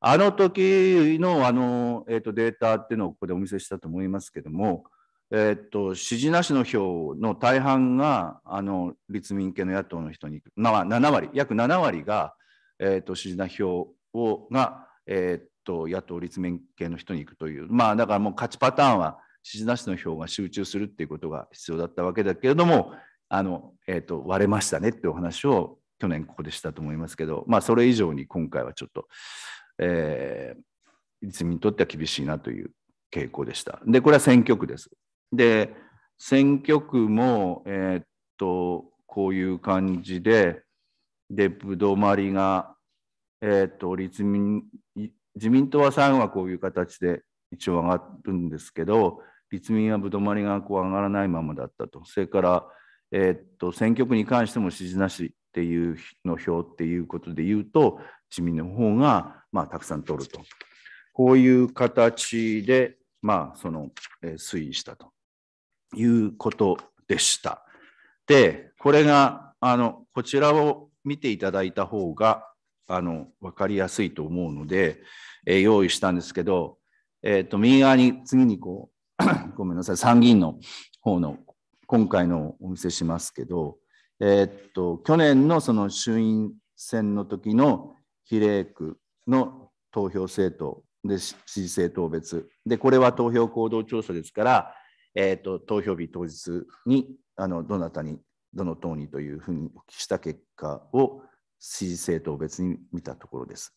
S2: あの時のあの、えー、とデータっていうのをここでお見せしたと思いますけどもえー、っと、支持なしの票の大半が、あの、立民系の野党の人に、まあ、7割、約7割が、えー、っと、支持な票を、が、えー、っと、野党立民系の人に行くという、まあ、だからもう勝ちパターンは、支持なしの票が集中するっていうことが必要だったわけだけれども、あの、えっと、割れましたねっていうお話を去年ここでしたと思いますけど、まあ、それ以上に今回はちょっと、えー、立民にとっては厳しいなという傾向でした。で、これは選挙区です。で選挙区も、えー、っとこういう感じででぶどまりが、えー、っと立民自民党は3はこういう形で一応上がるんですけど立民はぶどまりがこう上がらないままだったとそれから、えー、っと選挙区に関しても支持なしっていうの票っていうことで言うと自民の方が、まあ、たくさん取るとこういう形で、まあそのえー、推移したと。いうことでした。で、これが、あの、こちらを見ていただいた方が、あの、わかりやすいと思うので、えー、用意したんですけど、えっ、ー、と、右側に次にこう、ごめんなさい、参議院の方の今回のお見せしますけど、えっと、去年のその衆院選の時の比例区の投票政党で支持政党別でこれは投票行動調査ですからえーと、投票日当日にあのどなたにどの党にというふうにお聞きした結果を支持政党別に見たところです。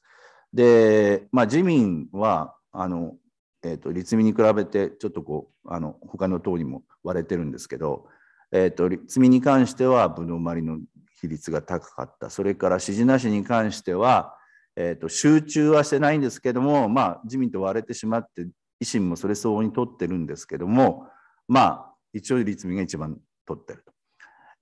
S2: で、まあ、自民はあの、えーと、立民に比べてちょっとこうあの他の党にも割れてるんですけど、えーと、立民に関しては分のまりの比率が高かったそれから支持なしに関しては、えーと、と集中はしてないんですけども、まあ、自民と割れてしまって維新もそれ相応に取ってるんですけどもまあ、一応立民が一番取ってると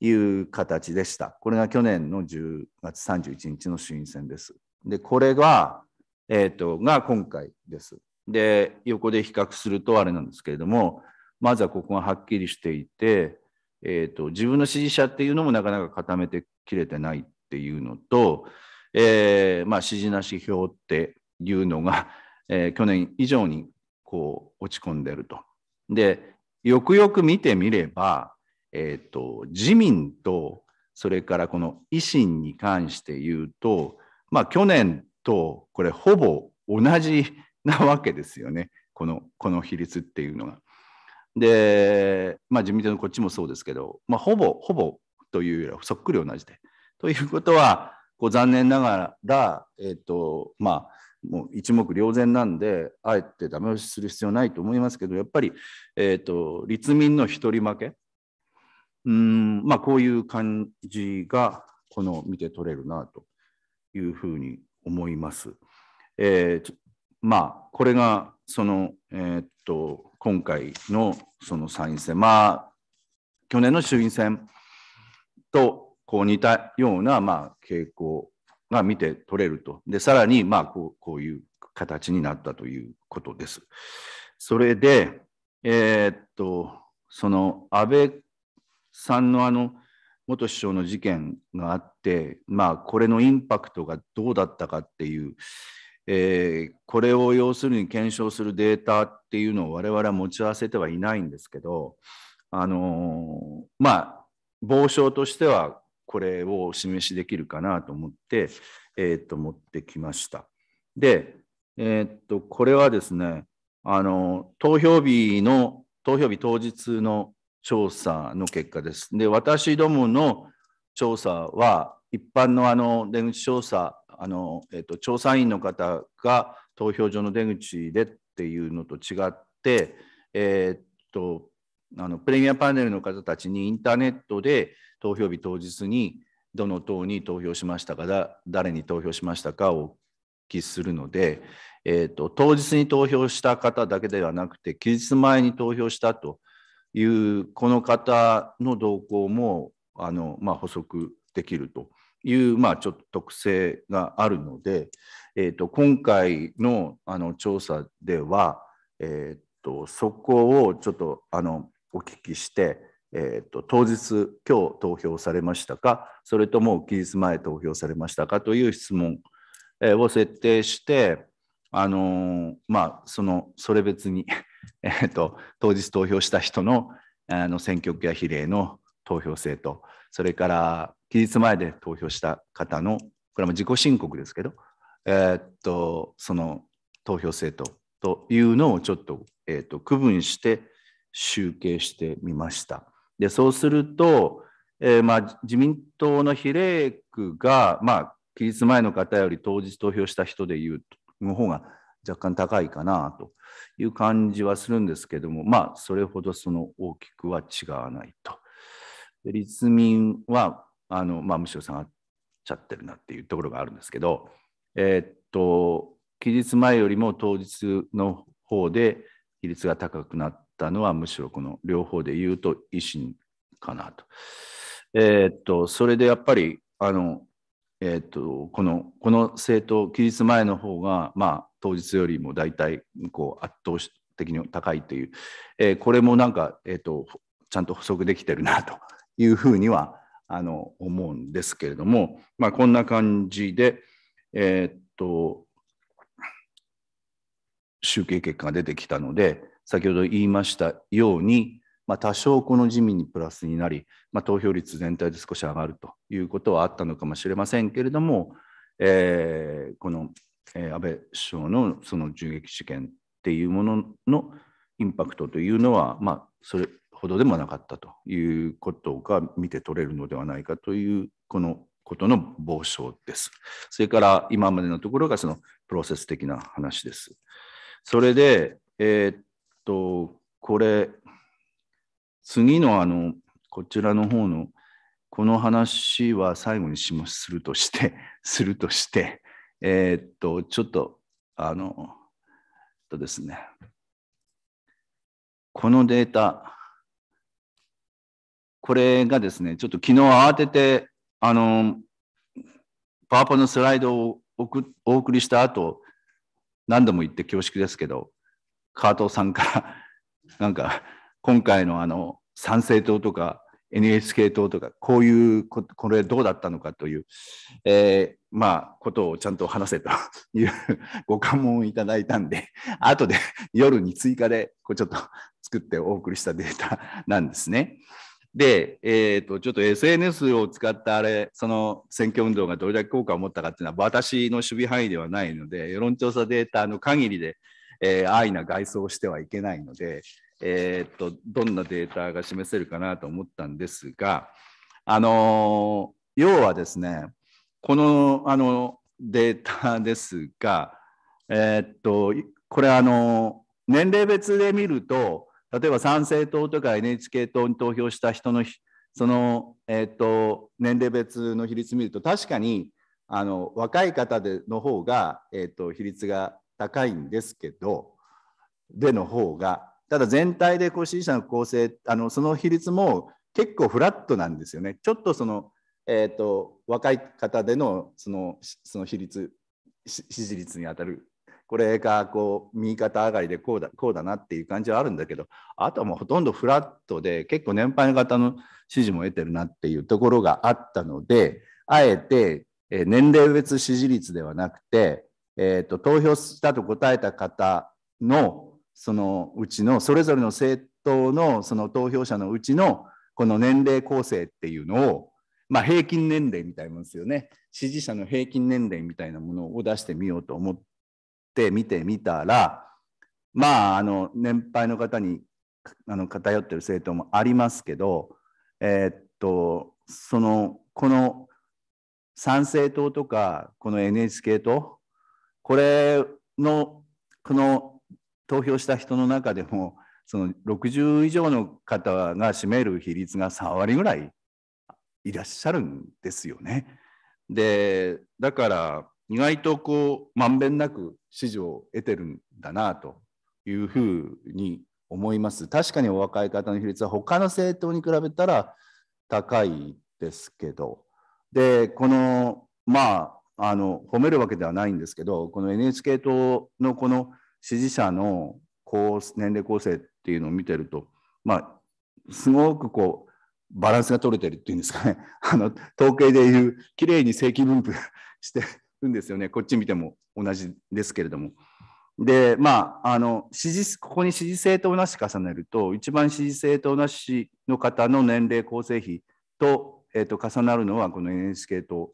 S2: いう形でした。これが去年の10月31日の衆院選です。で、これが、えっ、ー、と、が今回です。で、横で比較するとあれなんですけれども、まずはここがはっきりしていて、えっ、ー、と、自分の支持者っていうのもなかなか固めてきれてないっていうのと、えー、まあ、支持なし票っていうのが、えー、去年以上にこう落ち込んでると。で、よくよく見てみれば、えっ、ー、と、自民と、それからこの維新に関して言うと、まあ、去年と、これ、ほぼ同じなわけですよね、この、この比率っていうのが。で、まあ、自民党のこっちもそうですけど、まあ、ほぼ、ほぼというよりは、そっくり同じで。ということは、こう残念ながら、えっ、ー、と、まあ、もう一目瞭然なんで、あえてダメ押しする必要ないと思いますけど、やっぱり、えーと、立民の一人負け、うんまあ、こういう感じが、この見て取れるなというふうに思います。えー、まあ、これがその、えー、っと今回のその参院選、まあ、去年の衆院選とこう似たような、まあ、傾向が見て取れると。で、さらに、まあこう、こういう形になったということです。それで、えー、っと、その安倍さんのあの、元首相の事件があって、まあ、これのインパクトがどうだったかっていう、えー、これを要するに検証するデータっていうのを我々は持ち合わせてはいないんですけど、あのー、まあ、傍聴としてはこれをお示しできるかなと思って、えー、っと持ってきました。で、えー、っとこれはですねあの投票日の投票日当日の調査の結果です。で私どもの調査は一般のあの出口調査あの、えー、っと、調査員の方が投票所の出口でっていうのと違って、えー、っとあのプレミアパネルの方たちにインターネットで、投票日当日にどの党に投票しましたか誰に投票しましたかを記するので、えーと、当日に投票した方だけではなくて期日前に投票したというこの方の動向もあの、まあ、補足できるという、まあ、ちょっと特性があるので、えーと、今回のあの調査では、えーとそこをちょっとあのお聞きしてえーと、当日、今日投票されましたか、それとも期日前投票されましたかという質問を設定して、あのー、まあ、そのそれ別に えと当日投票した人のあの選挙区や比例の投票制と、それから期日前で投票した方の、これも自己申告ですけど、えー、っとその投票制とというのをちょっと,、えー、っと区分して集計してみました。でそうすると、えー、まあ、自民党の比例区が、まあ、期日前の方より当日投票した人でいうの方が若干高いかなという感じはするんですけども、まあ、それほどその大きくは違わないと。で立民はあの、まあ、むしろ下がっちゃってるなっていうところがあるんですけど、えー、っと期日前よりも当日の方で比率が高くなったのは、むしろこの両方で言うと維新かなと。えー、っと、それでやっぱり、あの、えー、っと、この、この政党、期日前の方が、まあ、当日よりも大体、こう、圧倒的に高いという、えー、これもなんか、えっと、ちゃんと補足できてるなと いうふうには、あの、思うんですけれども、まあ、こんな感じで、えっと、集計結果が出てきたので、先ほど言いましたように、まあ、多少この自民にプラスになり、まあ、投票率全体で少し上がるということはあったのかもしれませんけれども、えー、この、えー、安倍首相のその銃撃事件っていうもののインパクトというのは、まあ、それほどでもなかったということが見て取れるのではないかというこのことの傍証です。それから今までのところがそのプロセス的な話です。それで、えー、と、これ、次のあの、こちらの方の、この話は最後にしますするとして、するとして、えー、っと、ちょっと、あの、とですね、このデータ、これがですね、ちょっと昨日慌てて、あの、パワポのスライドをお送りした後、何度も言って恐縮ですけど、ー藤さんから、なんか、今回のあの、参政党とか NHK 党とか、こういうこ、これどうだったのかという、えー、まあ、ことをちゃんと話せと いうご関門をいただいたんで、後で夜に追加で、こうちょっと作ってお送りしたデータ なんですね。で、えっ、ー、と、ちょっと SNS を使ったあれ、その選挙運動がどれだけ効果を持ったかっていうのは、私の守備範囲ではないので、世論調査データの限りでえー、安易な外装をしてはいけないので、えー、っとどんなデータが示せるかなと思ったんですが、あのー、要はですねこのあのデータですが、えっとこれあの年齢別で見ると例えば参政党とか NHK 党に投票した人のその、えっと年齢別の比率見ると確かにあの若い方での方が、えーと、と比率が高いんですけど、での方が、ただ全体でこう支持者の構成、あのその比率も結構フラットなんですよね。ちょっとその、えーと、若い方でのそのその比率、支持率にあたるこれがこう右肩上がりでこうだこうだなっていう感じはあるんだけどあとはもうほとんどフラットで結構年配の方の支持も得てるなっていうところがあったのであえて年齢別支持率ではなくてえーと、投票したと答えた方のそのうちのそれぞれの政党のその投票者のうちのこの年齢構成っていうのを、まあ、平均年齢みたいなものですよね支持者の平均年齢みたいなものを出してみようと思って見てみたらまああの年配の方にあの偏ってる政党もありますけど、えー、っとそのこの参政党とかこの NHK 党これの、この投票した人の中でも、その60以上の方が占める比率が3割ぐらいいらっしゃるんですよね。で、だから意外とこう、まんべんなく支持を得てるんだなというふうに思います。確かにお若い方の比率は他の政党に比べたら高いですけど、で、この、まあ、あの褒めるわけではないんですけどこの NHK 党のこの支持者の年齢構成っていうのを見てると、まあ、すごくこうバランスが取れてるっていうんですかね あの統計でいうきれいに正規分布してるんですよねこっち見ても同じですけれども。でまああの支持ここに支持政党なし重ねると一番支持政党なしの方の年齢構成比と,、えー、と重なるのはこの NHK 党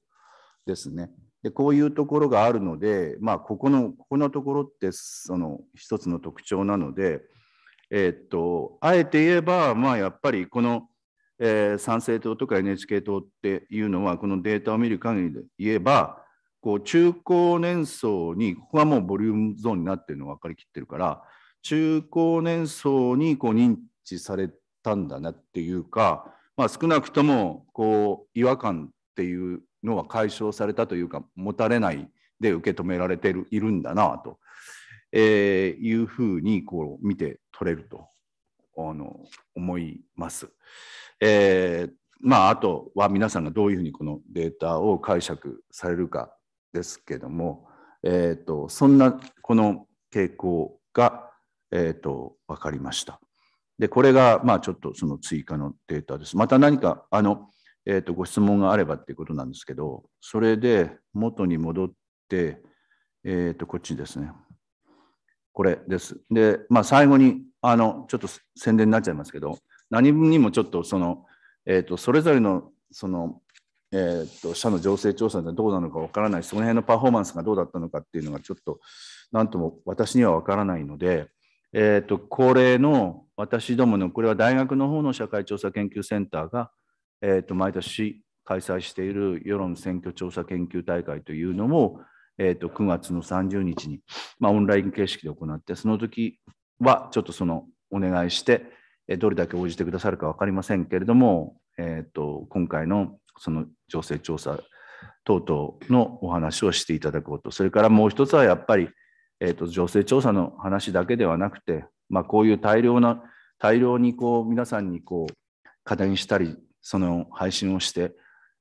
S2: ですね。でこういうところがあるので、まあ、ここのここのところってその一つの特徴なので、えー、っとあえて言えば、まあ、やっぱりこの、えー、参政党とか NHK 党っていうのはこのデータを見る限りで言えばこう中高年層にここはもうボリュームゾーンになってるの分かりきってるから中高年層にこう認知されたんだなっていうか、まあ、少なくともこう違和感っていうのは解消されたというか持たれないで受け止められてるいるんだなと、えー、いうふうにこう見て取れるとあの思います。えー、まあ、あとは皆さんがどういうふうにこのデータを解釈されるかですけども、えーと、そんなこの傾向が、えーと、と分かりました。でこれがまあちょっとその追加のデータです。また何かあのえーと、ご質問があればっていうことなんですけど、それで元に戻って、えっ、ー、と、こっちですね。これです。で、まあ、最後に、あの、ちょっと宣伝になっちゃいますけど、何分にもちょっと、その、えっ、ー、と、それぞれの、その、えっ、ー、と、社の情勢調査でどうなのかわからないその辺のパフォーマンスがどうだったのかっていうのが、ちょっと、なんとも私にはわからないので、えっ、と、恒例の私どもの、これは大学の方の社会調査研究センターが、えー、と毎年開催している世論選挙調査研究大会というのも、えー、と9月の30日に、まあ、オンライン形式で行ってその時はちょっとそのお願いしてどれだけ応じてくださるか分かりませんけれども、えー、と今回のその情勢調査等々のお話をしていただこうとそれからもう一つはやっぱり、えー、と情勢調査の話だけではなくて、まあ、こういう大量な大量にこう皆さんにこう課題にしたりその配信をして、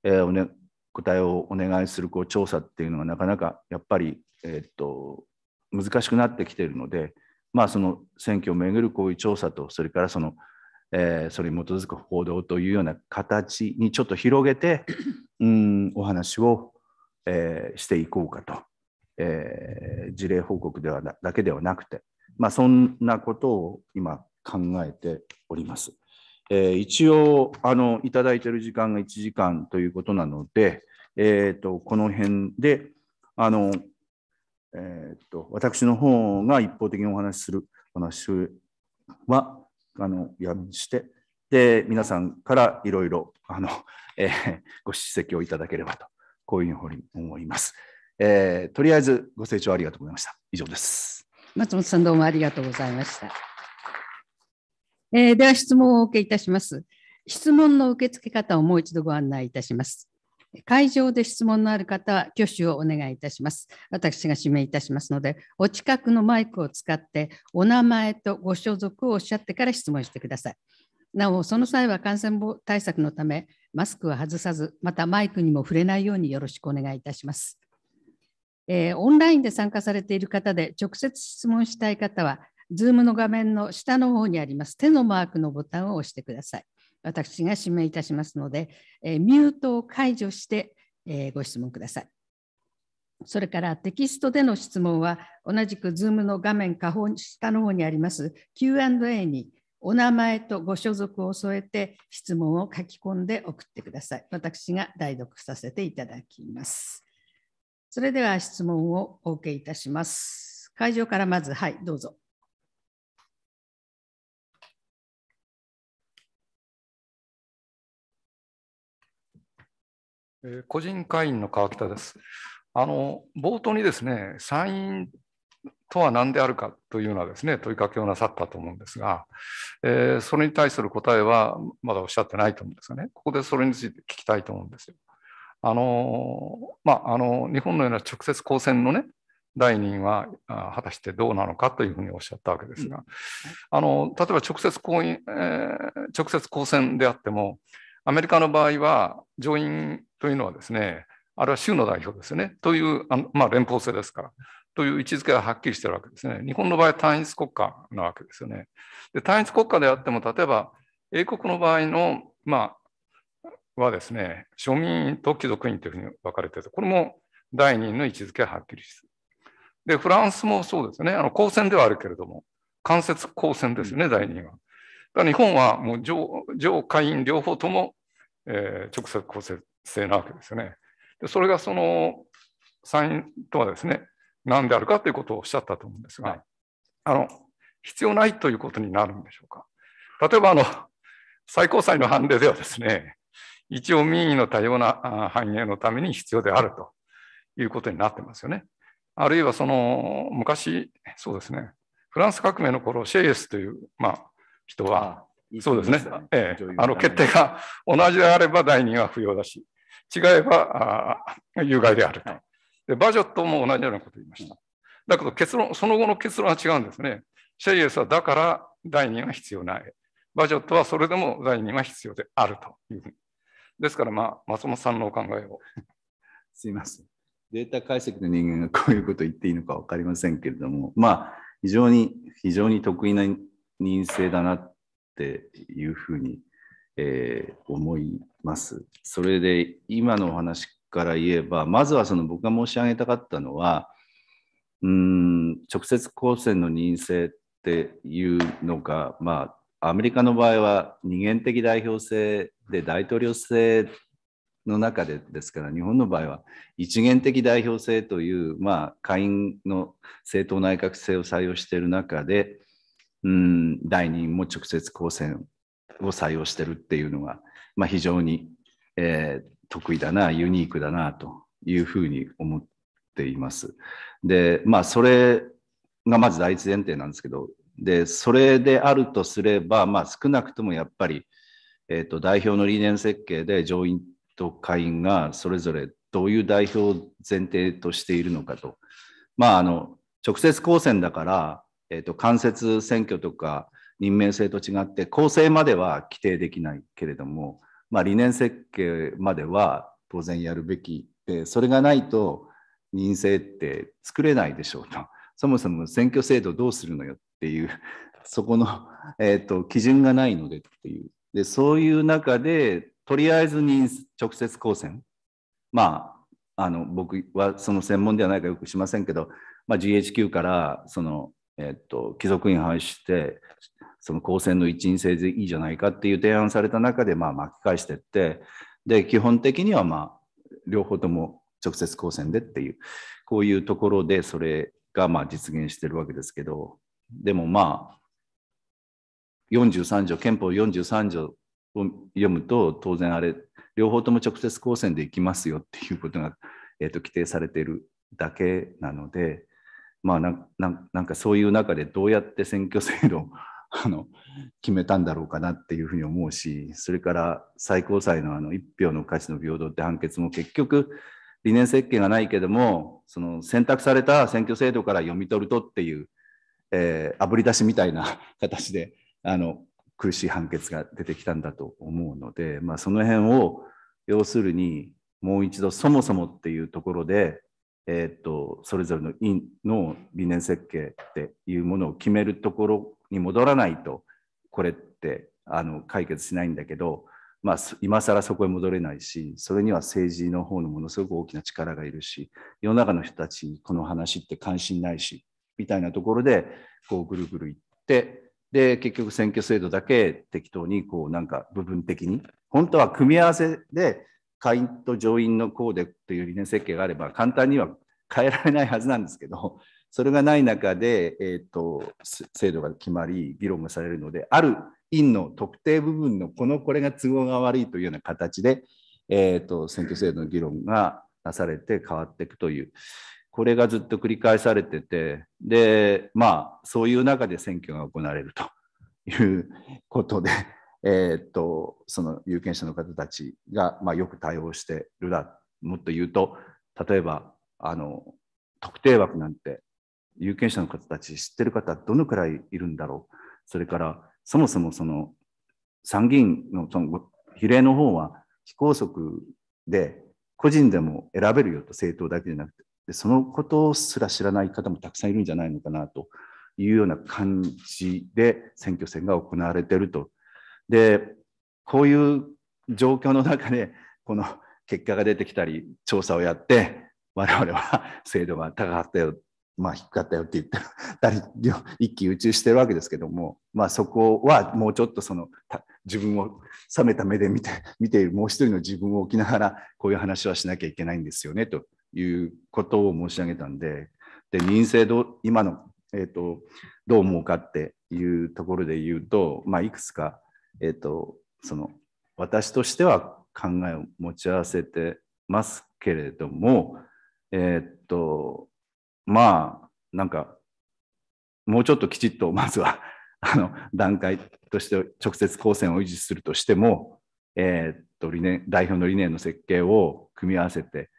S2: えー、おね、答えをお願いするこう調査っていうのがなかなかやっぱり、えー、っと難しくなってきているので、まあ、その選挙をめぐるこういう調査とそれからその、えー、それに基づく報道というような形にちょっと広げて うんお話を、えー、していこうかと、えー、事例報告ではだけではなくて、まあ、そんなことを今考えております。えー、一応、あの、いただいている時間が1時間ということなので、えっ、ー、と、この辺で、あの、えっ、ー、と、私の方が一方的にお話しする話は、あの、やめして、で、皆さんからいろいろ、あの、えー、ご出席をいただければと、こういうふうに思います。えー、とりあえずご清聴ありがとうございました。以上です。
S1: 松本さんどうもありがとうございました。えー、では質問をお受けいたします。質問の受付方をもう一度ご案内いたします。会場で質問のある方は挙手をお願いいたします。私が指名いたしますので、お近くのマイクを使ってお名前とご所属をおっしゃってから質問してください。なお、その際は感染対策のため、マスクは外さず、またマイクにも触れないようによろしくお願いいたします。えー、オンラインで参加されている方で直接質問したい方はズームの画面の下の方にあります手のマークのボタンを押してください。私が指名いたしますので、えミュートを解除して、えご質問ください。それからテキストでの質問は同じく Zoom の画面下方下の方にあります Q&A にお名前とご所属を添えて質問を書き込んで送ってください。私が代読させていただきます。それでは質問をお受けいたします。会場からまず、はい、どうぞ。
S3: え個人会員の川北
S4: です。あの冒頭にですね、参院とは何であるかというのはですね、問いかけをなさったと思うんですが、えー、それに対する答えはまだおっしゃってないと思うんですがね、ここでそれについて聞きたいと思うんですよ。あのまあ、あの日本のような直接公選のね、第2は果たしてどうなのかというふうにおっしゃったわけですが、あの例えば直接公、えー、直接公選であっても、アメリカの場合は、上院というのはですね、あれは州の代表ですね、という、あのまあ、連邦制ですから、という位置づけがはっきりしているわけですね。日本の場合は単一国家なわけですよね。で単一国家であっても、例えば英国の場合の、まあ、はですね、庶民と貴族院というふうに分かれていて、これも第二の位置づけははっきりする。で、フランスもそうですね、あの公選ではあるけれども、間接公選ですね、うん、第二は。日本はもう上上下院両方とも、えー、直接公正性なわけですよね。でそれがその参院とはですね何であるかということをおっしゃったと思うんですが、はい、あの必要ないということになるんでしょうか。例えばあの最高裁の判例ではですね一応民意の多様な反映のために必要であるということになってますよね。あるいはその昔そうですねフランス革命の頃シェイエスという、まあ、人は。いいそうですね。ええ、あの決定が同じであれば第二は不要だし、違えばあ有害であると、はい、で。バジョットも同じようなことを言いました。だけど結論、その後の結論は違うんですね。シェリエスはだから第二は必要ない。バジョットはそれでも第二は必要であるというふうに。ですから、まあ、松本さんのお考えを。すいませ
S2: ん。データ解析の人間がこういうことを言っていいのか分かりませんけれども、まあ、非常に、非常に得意な任性だなっていうふうに、えー、思います。それで今のお話から言えばまずはその僕が申し上げたかったのはうん直接交戦の任性っていうのがまあアメリカの場合は二元的代表制で大統領制の中でですから日本の場合は一元的代表制という、まあ、下院の政党内閣制を採用している中で、うん、第二も直接高専を採用してるっていうのが、まあ、非常に、えー、得意だな、ユニークだなというふうに思っています。で、まあ、それがまず第一前提なんですけど、で、それであるとすれば、まあ、少なくともやっぱり、えーと、代表の理念設計で上院と下院がそれぞれどういう代表を前提としているのかと。まあ、あの直接光線だからえーと、間接選挙とか任命制と違って構成までは規定できないけれども、まあ、理念設計までは当然やるべきでそれがないと任政って作れないでしょうとそもそも選挙制度どうするのよっていうそこの、えーと、基準がないのでっていうでそういう中でとりあえずに直接公選まああの僕はその専門ではないかよくしませんけど、まあ、GHQ からそのえっと、貴族院廃止して、その高専の一員制でいいじゃないかっていう提案された中で、まあ、巻き返してって、で、基本的には、まあ、両方とも直接高専でっていう、こういうところで、それが、まあ、実現してるわけですけど、でも、まあ、43条、憲法43条を読むと、当然あれ、両方とも直接高専で行きますよっていうことが、えっと、規定されているだけなので、まあなななんかそういう中でどうやって選挙制度 あの決めたんだろうかなっていうふうに思うしそれから最高裁のあの1票の価値の平等って判決も結局理念設計がないけどもその選択された選挙制度から読み取るとっていう、えー、あぶり出しみたいな 形であの苦しい判決が出てきたんだと思うので、まあ、その辺を要するにもう一度そもそもっていうところでえーと、それぞれの院の理念設計っていうものを決めるところに戻らないとこれってあの解決しないんだけど、まあ、今更そこへ戻れないしそれには政治の方のものすごく大きな力がいるし世の中の人たちにこの話って関心ないしみたいなところでこうぐるぐるいってで結局選挙制度だけ適当にこうなんか部分的に本当は組み合わせで会員と上院のコーデという理念設計があれば簡単には変えられないはずなんですけどそれがない中で、えーと、制度が決まり議論がされるのである院の特定部分のこのこれが都合が悪いというような形で、えーと選挙制度の議論がなされて変わっていくというこれがずっと繰り返されててでまあそういう中で選挙が行われるということでえー、っとその有権者の方たちが、まあ、よく対応してるだもっと言うと例えばあの特定枠なんて有権者の方たち知ってる方どのくらいいるんだろうそれからそもそもその参議院のその比例の方は非拘束で個人でも選べるよと政党だけじゃなくてでそのことすら知らない方もたくさんいるんじゃないのかなというような感じで選挙戦が行われているとで、こういう状況の中で、この結果が出てきたり、調査をやって、我々は精度が高かったよ、まあ低かったよって言ってたり、一喜一憂してるわけですけども、まあそこはもうちょっとその、自分を冷めた目で見て見ているもう一人の自分を置きながら、こういう話はしなきゃいけないんですよね、ということを申し上げたんで、で、民生ど、今の、えっ、ー、と、どう思うかっていうところで言うと、まあいくつか、えっ、ー、と、その、私としては考えを持ち合わせてますけれども、えっ、ー、と、まあ、なんか、もうちょっときちっと、まずはあの、段階として直接高専を維持するとしても、えっ、ー、と、理念、代表の理念の設計を組み合わせて、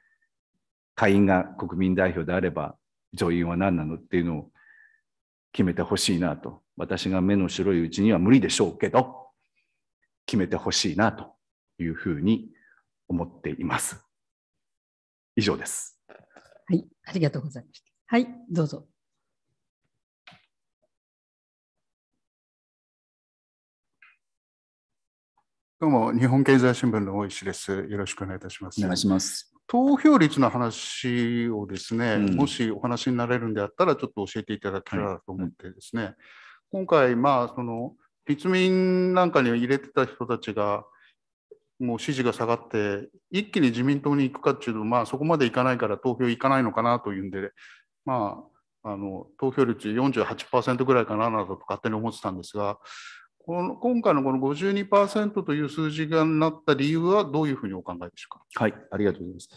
S2: 会員が国民代表であれば、上院は何なのっていうのを決めてほしいなと。私が目の白いうちには無理でしょうけど。決めてほしいなというふうに思っています。以上です。
S1: はい、ありがとうございました。はい、どうぞ。
S3: どう
S4: も、日本経済新聞の大石です。よろしくお願いいたします。お願いします。投票率の話をですね、うん、もしお話になれるんであったら、ちょっと教えていただけたらと思ってですね、はい、今回、まあ、その、立民なんかに入れてた人たちが、もう支持が下がって、一気に自民党に行くかっていうと、まあ、そこまでいかないから投票いかないのかなというんで、まあ、あの投票率48%ぐらいかななどと勝手に思ってたんですが、この今回のこの52%という数字がなった理由は、どういうふうにお考えでしょうか。
S2: はい、ありがとうございます。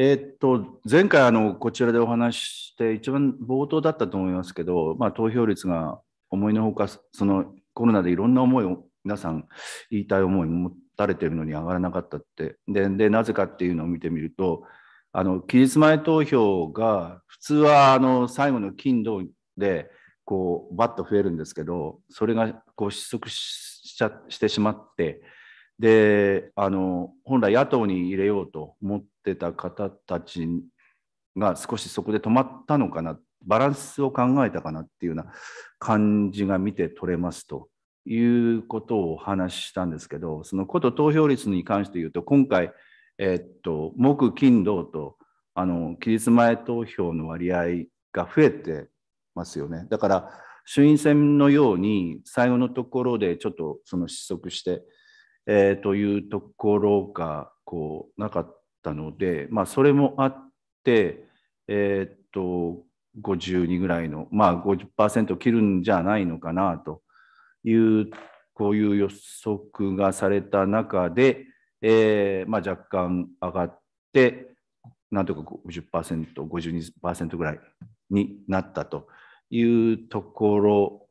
S2: えー、っと前回あの、こちらでお話しして、一番冒頭だったと思いますけど、まあ、投票率が思いのほか、そのコロナでいろんな思いを皆さん言いたい思い持たれてるのに上がらなかったってででなぜかっていうのを見てみるとあの期日前投票が普通はあの最後の金土でこうバッと増えるんですけどそれがこう失速しちゃしてしまってであの本来野党に入れようと思ってた方たちが少しそこで止まったのかなっバランスを考えたかなっていうような感じが見て取れますということをお話ししたんですけど、そのこと投票率に関して言うと、今回、えー、っと、木、金、土と、あの、期日前投票の割合が増えてますよね。だから、衆院選のように、最後のところでちょっとその失速して、えー、というところが、こう、なかったので、まあ、それもあって、えー、っと、52ぐらいの、まあ50%切るんじゃないのかなという、こういう予測がされた中で、えーまあ、若干上がって、なんとか50%、52%ぐらいになったというところ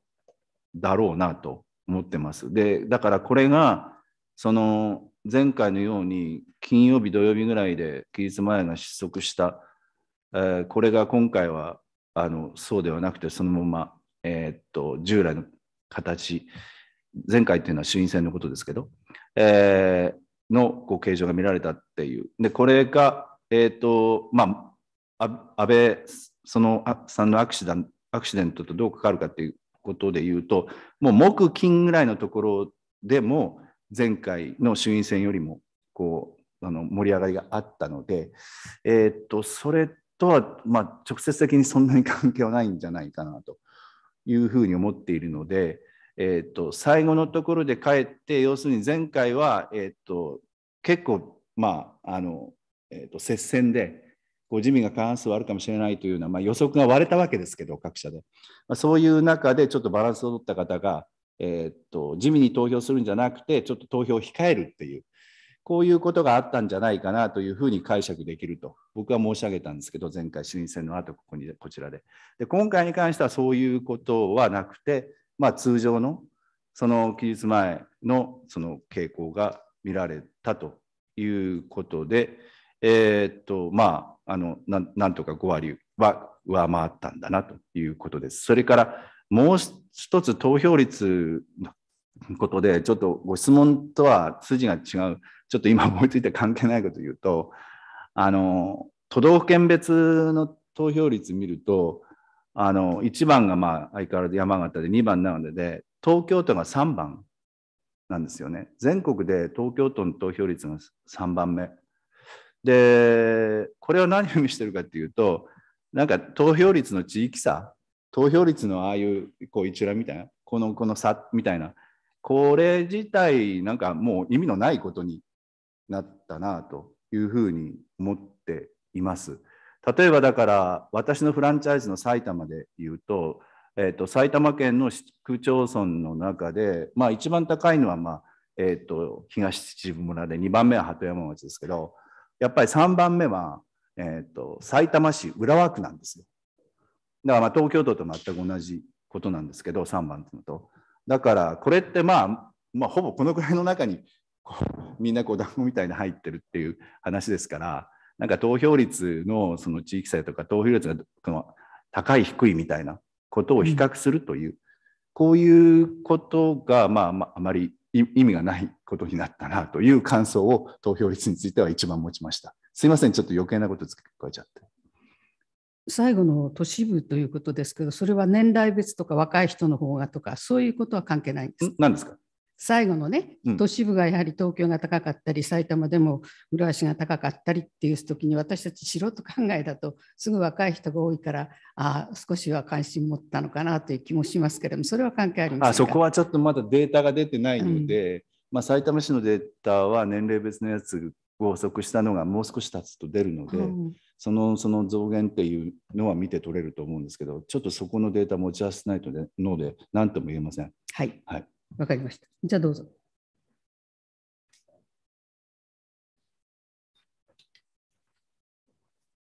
S2: だろうなと思ってます。で、だからこれが、その前回のように金曜日、土曜日ぐらいで期日前が失速した、えー、これが今回はあのそうではなくてそのまま、えー、っと従来の形前回というのは衆院選のことですけど、えー、のこう形状が見られたっていうでこれが、えー、っとまあ、安倍そのさんのアクシダンアクシデントとどうかかるかっていうことで言うともう木金ぐらいのところでも前回の衆院選よりもこうあの盛り上がりがあったので、えー、っとそれとは、まあ、直接的にそんなに関係はないんじゃないかなというふうに思っているので、えーと、最後のところで帰って要するに前回は、えーと、結構、まああのえーと、と接戦でこう自民が過半数はあるかもしれないというような、まあ、予測が割れたわけですけど各社で、まあ、そういう中でちょっとバランスを取った方が、えー、と自民に投票するんじゃなくてちょっと投票を控えるっていう。こういうことがあったんじゃないかなというふうに解釈できると僕は申し上げたんですけど前回衆院選の後ここにこちらでで今回に関してはそういうことはなくて、まあ、通常のその期日前のその傾向が見られたということで、えー、っとまああのなんとか5割は上回ったんだなということです。それからもう一つ投票率のことでちょっとご質問とは筋が違うちょっと今思いついて関係ないこと言うと、あの、都道府県別の投票率見ると、あの、1番がまあ相変わらず山形で、2番なので、東京都が3番なんですよね。全国で東京都の投票率が3番目。で、これは何を意味してるかっていうと、なんか投票率の地域差、投票率のああいうこう一覧みたいな、このこの差みたいな、これ自体、なんかもう意味のないことになったなというふうに思っています。例えばだから私のフランチャイズの埼玉で言うと,、えーと、埼玉県の市区町村の中で、まあ、一番高いのは、まあえーと、東秩父村で2番目は鳩山町ですけどやっぱり3番目は、えーと、と埼玉市浦和区なんですよ。だからまあ東京都と全く同じことなんですけど3番っていうのと。だからこれってまあ、まあ、ほぼこのくらいの中にみんなこう団みたいに入ってるっていう話ですからなんか投票率のその地域差とか投票率がこの高い低いみたいなことを比較するという、うん、こういうことが、まあ、まあ、あまり意味がないことになったなという感想を投票率については一番持ちました。すいません、ちょっと余計なこと付け加えちゃって。
S1: 最後の都市部ということですけど、それは年代別とか若い人の方がとか、そういうことは関係ないんです。何ですか最後のね、都市部がやはり東京が高かったり、うん、埼玉でも浦和が高かったりっていう時に私たち素人考えだとすぐ若い人が多いからあ少しは関心持ったのかなという気もしますけれどもそれは関係ありませんそこは
S2: ちょっとまだデータが出てないので、うん、まあ、埼玉市のデータは年齢別のやつを補足したのがもう少し経つと出るので、うん、そのその増減っていうのは見て取れると思うんですけどちょっとそこのデータ持ち合わせないので
S3: 何とも言えません。
S1: はい、はいわかりました。じゃあどうぞ。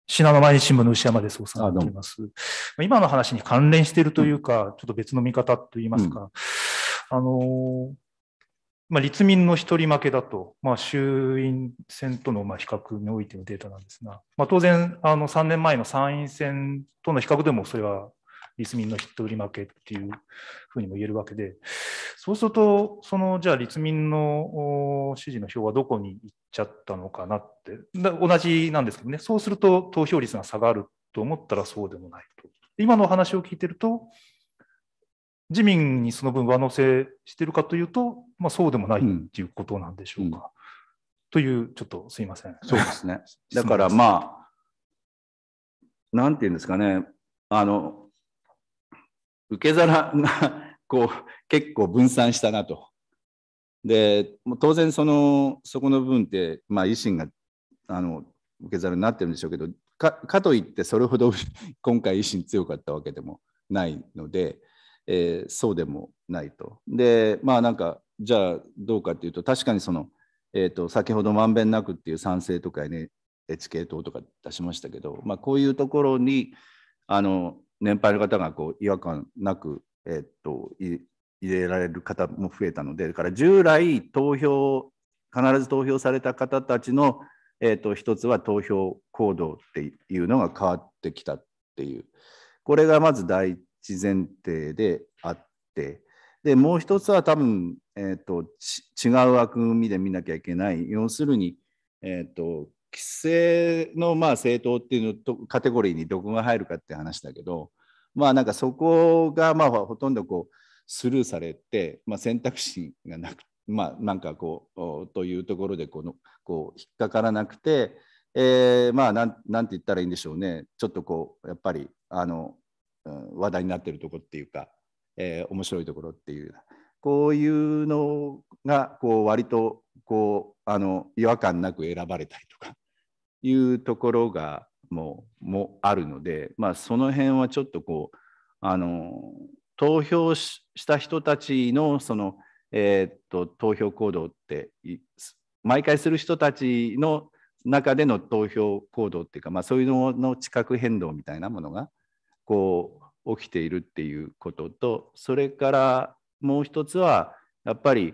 S3: 信濃毎日新聞の牛山です。お世話になます。今の話に関連しているというか、うん、ちょっと別の見方といいますか、うん、あの、まあ、立民の一人負けだと、まあ、衆院選とのまあ比較においてのデータなんですが、
S4: まあ、当然、あの3
S3: 年前の参院選との比較でもそれは立民のヒット売り負けっていうふうにも言えるわけで、そうすると、そのじゃあ、立民の支持
S2: の票はどこに行っちゃったのかなって、同じなんですけどね、そうすると投票率が下がると思ったらそうでもないと。今の話を聞いてると、
S3: 自民にその分上乗せしてるかというと、まあ、そうでもないっていうことなんでしょうか。うんという、ちょっとすいません。
S2: そうですね。だからまあ、なんていうんですかね、あの受け皿がこう結構分散したなと。で当然そのそこの部分って、まあ、維新があの受け皿になってるんでしょうけどかかといってそれほど 今回維新強かったわけでもないので、えー、そうでもないと。でまあなんかじゃあどうかっていうと確かにその、えーと、先ほどまんべんなくっていう賛成とか NHK 党とか出しましたけど、まあ、こういうところにあの年配の方がこう違和感なく、えっと、入れられる方も増えたのでだから従来投票必ず投票された方たちの、えっと、一つは投票行動っていうのが変わってきたっていうこれがまず第一前提であってでもう一つは多分、えっと、違う枠組みで見なきゃいけない要するに、えっと規制のまあ政党っていうのとカテゴリーにどこが入るかって話だけどまあなんかそこがまあほとんどこうスルーされて、まあ、選択肢がなくまあなんかこうというところでこのこう引っかからなくて、えー、まあなんなんて言ったらいいんでしょうねちょっとこうやっぱりあの、うん、話題になってるとこっていうか、えー、面白いところっていうこういうのがこう割とこうあの違和感なく選ばれたりとかいうところがもうもあるので、まあ、その辺はちょっとこうあの投票した人たちのその、えー、っと投票行動って毎回する人たちの中での投票行動っていうか、まあ、そういうのの地殻変動みたいなものがこう起きているっていうこととそれからもう一つはやっぱり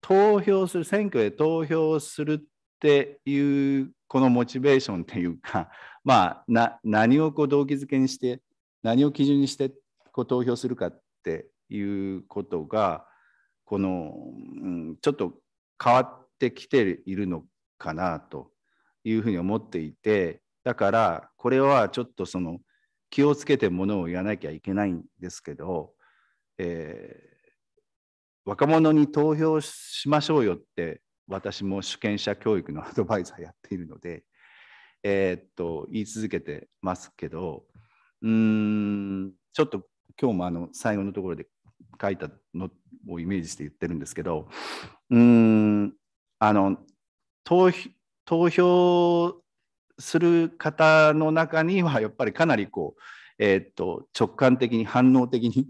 S2: 投票する選挙で投票するっていうこのモチベーションっていうか、まあ、何をこう動機づけにして何を基準にしてこう投票するかっていうことがこの、うん、ちょっと変わってきているのかなというふうに思っていてだからこれはちょっとその気をつけてものを言わなきゃいけないんですけど、えー、若者に投票しましょうよって私も主権者教育のアドバイザーやっているので、えー、っと言い続けてますけどうんちょっと今日もあの最後のところで書いたのをイメージして言ってるんですけどうんあの投票する方の中にはやっぱりかなりこう、えー、っと直感的に反応的に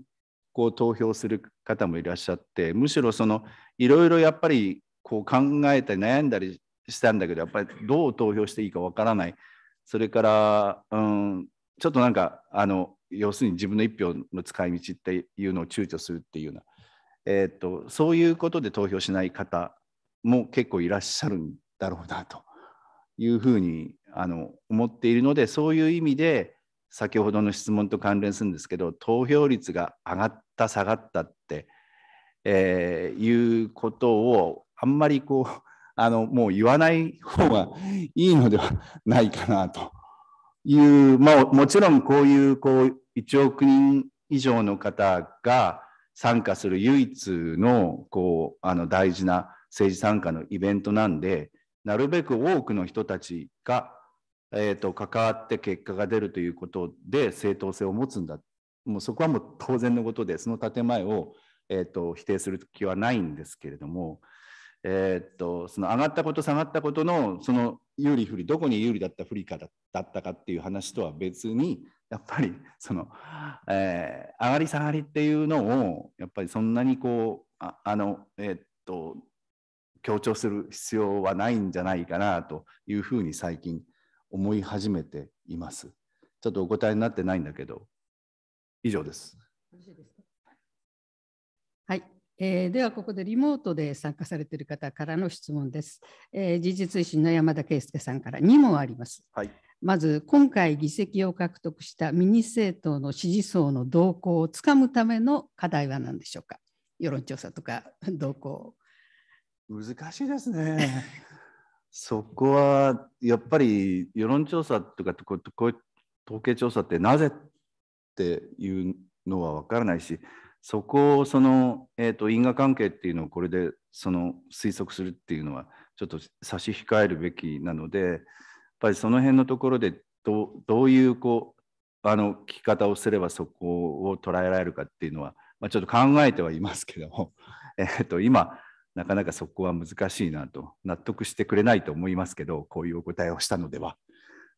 S2: こう投票する方もいらっしゃってむしろそのいろいろやっぱりこう考えたり悩んだりしたんだけどやっぱりどう投票していいかわからないそれから、うん、ちょっとなんかあの要するに自分の一票の使い道っていうのを躊躇するっていうような、えー、っとそういうことで投票しない方も結構いらっしゃるんだろうなというふうにあの思っているのでそういう意味で先ほどの質問と関連するんですけど投票率が上がった下がったって、えー、いうことをあんまりこう あのもう言わない方がいいのではないかなという、まあ、もちろんこういうこう1億人以上の方が参加する唯一のこうあの大事な政治参加のイベントなんでなるべく多くの人たちが、えーと、関わって結果が出るということで正当性を持つんだもうそこはもう当然のことでその建前を、えーと否定する気はないんですけれどもえー、っとその上がったこと下がったことのその有利不利どこに有利だった不利かだったかっていう話とは別にやっぱりその、えー、上がり下がりっていうのをやっぱりそんなにこうああのえー、っと強調する必要はないんじゃないかなというふうに最近思い始めています。ちょっとお答えになってないんだけど以上です。よろしいです
S1: えー、ではここでリモートで参加されている方からの質問です、えー、時事通信の山田圭介さんから2問あります、はい、まず今回議席を獲得したミニ政党の支持層の動向をつかむための課題は何でしょうか世論調査とか動向難しいですね
S2: そこはやっぱり世論調査とかこうこう統計調査ってなぜっていうのは分からないしそこをその、えーと、因果関係っていうのをこれでその推測するっていうのはちょっと差し控えるべきなのでやっぱりその辺のところでどどういうこうあの聞き方をすればそこを捉えられるかっていうのは、まあ、ちょっと考えてはいますけども、えっと、と今なかなかそこは難しいなと納得してくれないと思いますけどこういうお答えをしたのでは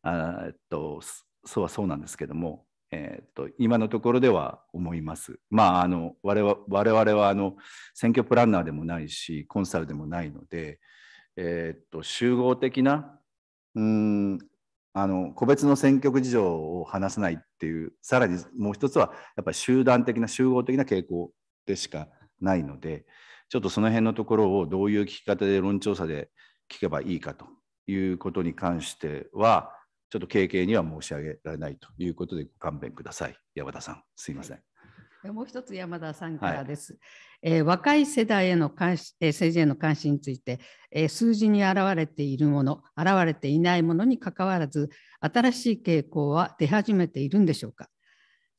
S2: あっとそうはそうなんですけどもえー、っと今のところでは思います。まああの我々はあの選挙プランナーでもないしコンサルでもないので、えー、っと集合的なうんあの個別の選挙区事情を話さないっていうさらにもう一つはやっぱり集団的な集合的な傾向でしかないのでちょっとその辺のところをどういう聞き方で論調査で聞けばいいかということに関してはちょっと軽々には申し上げられないということで、ご勘弁ください。山田さん、すいません。
S1: もう一つ山田さんからです。はい、えー、若い世代への関心、えー、政治への関心について、えー、数字に表れているもの、現れていないものにかかわらず、新しい傾向は出始めているんでしょうか。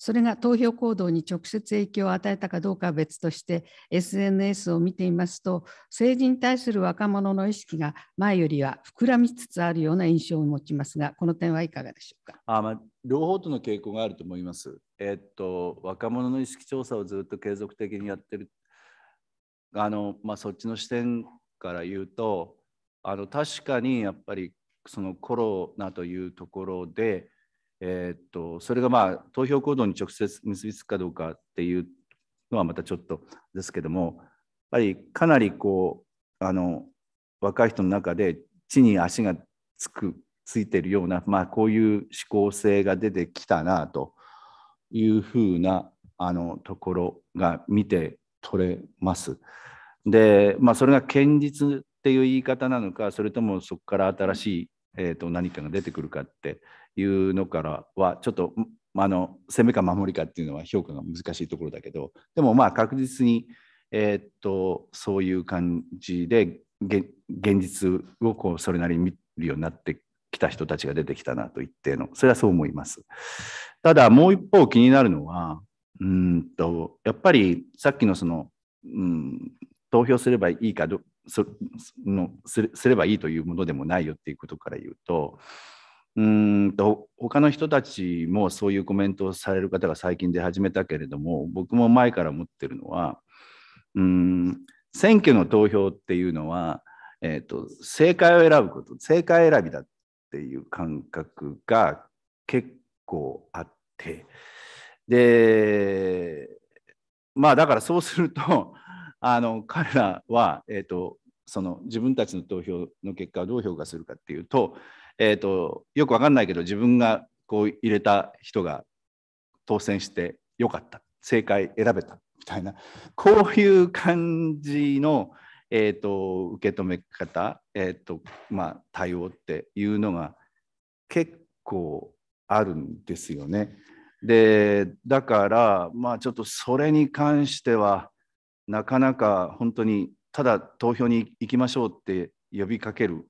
S1: それが投票行動に直接影響を与えたかどうかは別として SNS を見ていますと政治に対する若者の意識が前よりは膨らみつつあるような印象を持ちますがこの点はいかがでしょう
S2: かあ、まあ、両方との傾向があると思います。えー、っと若者の意識調査をずっと継続的にやってるあの、まあ、そっちの視点から言うとあの確かにやっぱりそのコロナというところでえー、っとそれがまあ投票行動に直接結びつくかどうかっていうのはまたちょっとですけどもやっぱりかなりこうあの若い人の中で地に足がつくついてるような、まあ、こういう思考性が出てきたなというふうなあのところが見て取れます。で、まあ、それが堅実っていう言い方なのかそれともそこから新しい、えー、と何かが出てくるかっていうのからはちょっとまあの攻めか守りかっていうのは評価が難しいところだけどでもまあ確実に、えー、っとそういう感じで現実をこうそれなりに見るようになってきた人たちが出てきたなと言ってのそれはそう思います。ただもう一方気になるのはうんとやっぱりさっきのその、うん、投票すればいいかどそのすすればいいというものでもないよっていうことから言うとうんと他の人たちもそういうコメントをされる方が最近出始めたけれども僕も前から思ってるのはうん選挙の投票っていうのは、えーと、正解を選ぶこと正解選びだっていう感覚が結構あってでまあだからそうすると あの彼らは、えーとその自分たちの投票の結果をどう評価するかっていうとえーと、よく分かんないけど自分がこう入れた人が当選してよかった正解選べたみたいなこういう感じの、えーと、受け止め方、えーとまあ、対応っていうのが結構あるんですよね。でだから、まあ、ちょっとそれに関してはなかなか本当にただ投票に行きましょうって呼びかける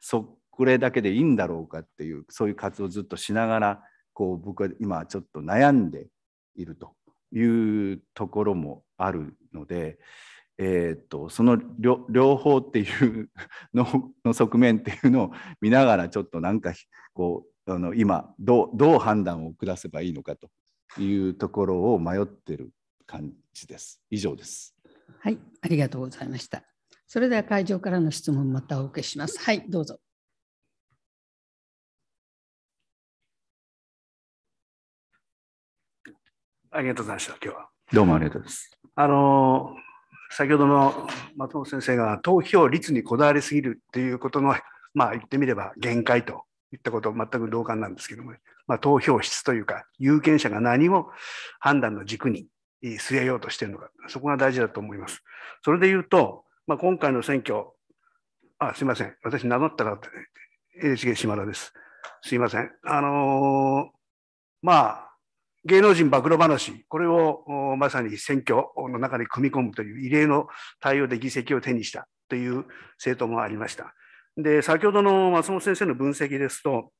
S2: そこれだけでいいんだろうかっていうそういう活動をずっとしながらこう僕は今ちょっと悩んでいるというところもあるので、えーと、とその両方っていうのの側面っていうのを見ながらちょっとなんかこうあの今どう判断を下せばいいのかというところを迷ってる感じです。以上です。
S1: はい、ありがとうございました。それでは会場からの質問またお受けします。はい、どうぞ。
S3: ありがとうございました、今日は。どうもありがとうございます。あの、先ほどの松本先生が投票率にこだわりすぎるっていうことの、まあ言ってみれば限界と言ったこと全く同感なんですけども、まあ、投票質というか、有権者が何を判断の軸に据えようとしているのか、そこが大事だと思います。それで言うと、まあ、今回の選挙、あ、すいません。私名乗ったら、って、NHK 島田です。すいません。あのー、まあ、芸能人暴露話、これをまさに選挙の中に組み込むという異例の対応で議席を手にしたという政党もありました。で、先ほどの松本先生の分析ですと、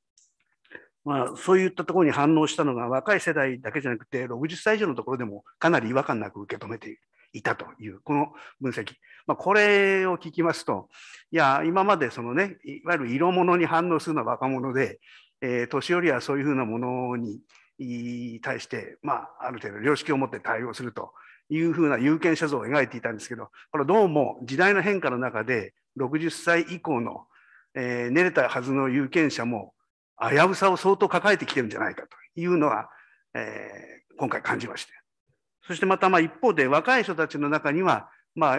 S3: まあ、そういったところに反応したのが若い世代だけじゃなくて、60歳以上のところでもかなり違和感なく受け止めていたという、この分析。まあ、これを聞きますと、いや、今までそのね、いわゆる色物に反応するのは若者で、えー、年寄りはそういうふうなものにに対して、まあ、ある程度良識を持って対応するというふうな有権者像を描いていたんですけど、これどうも時代の変化の中で、60歳以降の、えー、寝れたはずの有権者も危うさを相当抱えてきてるんじゃないかというのは、えー、今回感じまして。そしてまたまあ一方で若い人たちの中には、まあ、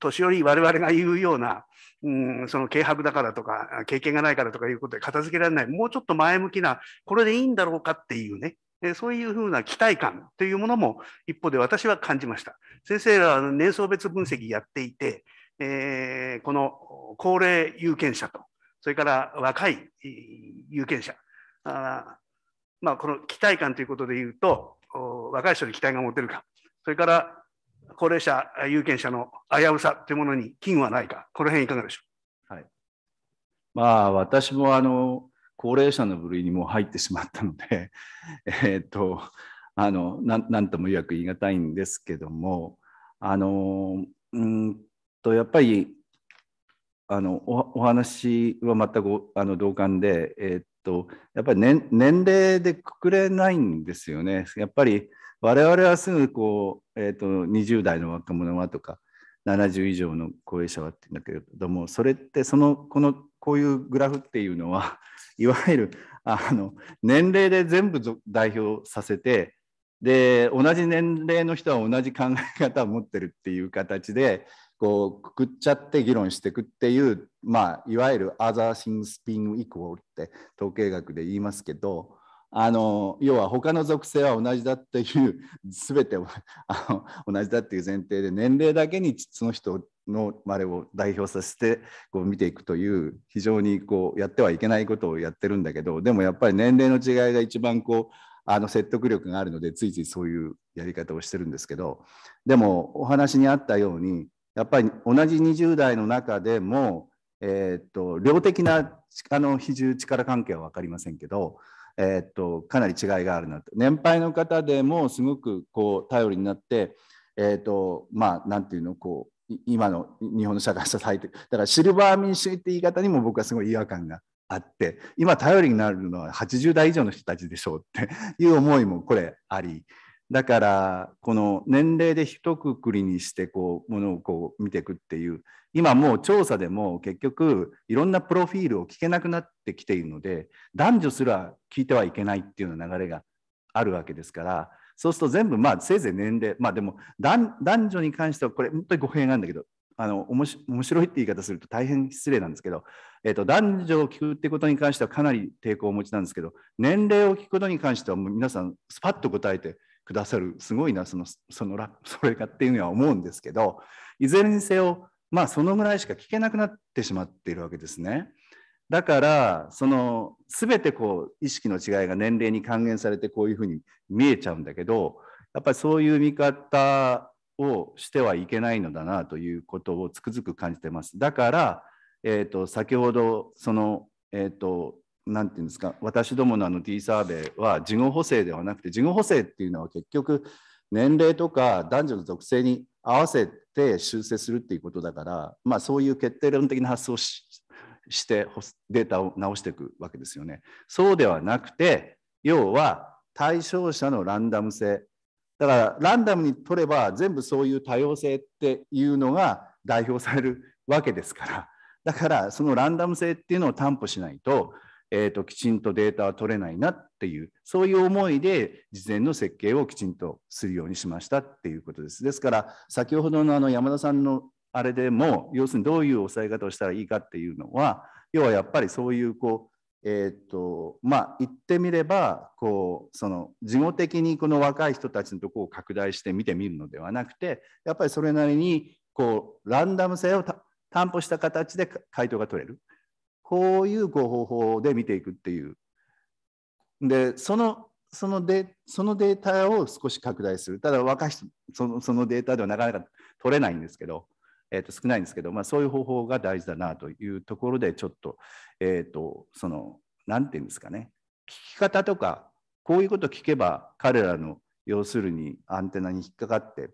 S3: 年寄り我々が言うような、うん、その軽薄だからとか経験がないからとかいうことで片付けられないもうちょっと前向きなこれでいいんだろうかっていうねそういうふうな期待感というものも一方で私は感じました。先生らは年層別分析やっていて、えー、この高齢有権者と、それから若い有権者、あまあ、この期待感ということでいうと、若い人に期待が持てるか、それから高齢者、有権者の危うさというものに金はないか、この辺いかがでしょう。はい、
S2: まあ、私もあの高齢者の部類にも入ってしまったので、えっと、あのななんともよく言い難いんですけども、あのうんとやっぱりあのおお話は全くあの同感で、えっとやっぱり年齢でくくれないんですよね。やっぱり我々はすぐこう、えーと、20代の若者はとか70以上の高齢者はって言うんだけれどもそれってそのこのこういうグラフっていうのは いわゆるあの年齢で全部代表させてで同じ年齢の人は同じ考え方を持ってるっていう形でこうくくっちゃって議論していくっていうまあいわゆるアザーシングスピング equal」って統計学で言いますけどあの要は他の属性は同じだっていう 全て あの同じだっていう前提で年齢だけにその人の我れを代表させてこう見ていくという非常にこうやってはいけないことをやってるんだけどでもやっぱり年齢の違いが一番こうあの説得力があるのでついついそういうやり方をしてるんですけどでもお話にあったようにやっぱり同じ20代の中でも、えー、っと量的なあの比重力関係は分かりませんけどえー、とかなり違いがあるなと年配の方でもすごくこう頼りになって、えー、とまあ何て言うのこう今の日本の社会を支えてだからシルバー民主主義って言い方にも僕はすごい違和感があって今頼りになるのは80代以上の人たちでしょうって いう思いもこれありだからこの年齢で一括りにしてこうものをこう見ていくっていう今もう調査でも結局いろんなプロフィールを聞けなくなってきているので男女すら聞いてはいけないっていうような流れがあるわけですからそうすると全部まあせいぜい年齢まあでも男女に関してはこれ本当に語弊なんだけどあの面白いって言い方すると大変失礼なんですけど、えー、と男女を聞くってことに関してはかなり抵抗をお持ちなんですけど年齢を聞くことに関してはもう皆さんスパッと答えてくださるすごいなそのそのそれがっていうのは思うんですけどいずれにせよまあそのぐらいしか聞けなくなってしまっているわけですね。だからその全てこう意識の違いが年齢に還元されてこういうふうに見えちゃうんだけどやっぱりそういう見方をしてはいけないのだなということをつくづく感じてます。だから、えーと、先ほどその、えーと、となんていうんですか私どものあの D サーベイは事後補正ではなくて事後補正っていうのは結局年齢とか男女の属性に合わせて修正するっていうことだから、まあ、そういう決定論的な発想をしてデータを直していくわけですよね。そうではなくて要は対象者のランダム性だからランダムに取れば全部そういう多様性っていうのが代表されるわけですからだからそのランダム性っていうのを担保しないとえーと、きちんとデータは取れないなっていうそういう思いで事前の設計をきちんとするようにしましたっていうことです。ですから先ほどのあの山田さんのあれでも要するにどういう抑え方をしたらいいかっていうのは要はやっぱりそういうこうえー、とまあ言ってみればこうその事後的にこの若い人たちのとこを拡大して見てみるのではなくてやっぱりそれなりにこうランダム性を担保した形で回答が取れる。こういう方法で見ていくっていう。で、そのそのデそのデータを少し拡大する。ただ若い人その、そのデータではなかなか取れないんですけど、えー、と少ないんですけど、まあ、そういう方法が大事だなというところで、ちょっと、えっ、ー、と、その、なんていうんですかね、聞き方とか、こういうこと聞けば、彼らの要するにアンテナに引っかかって、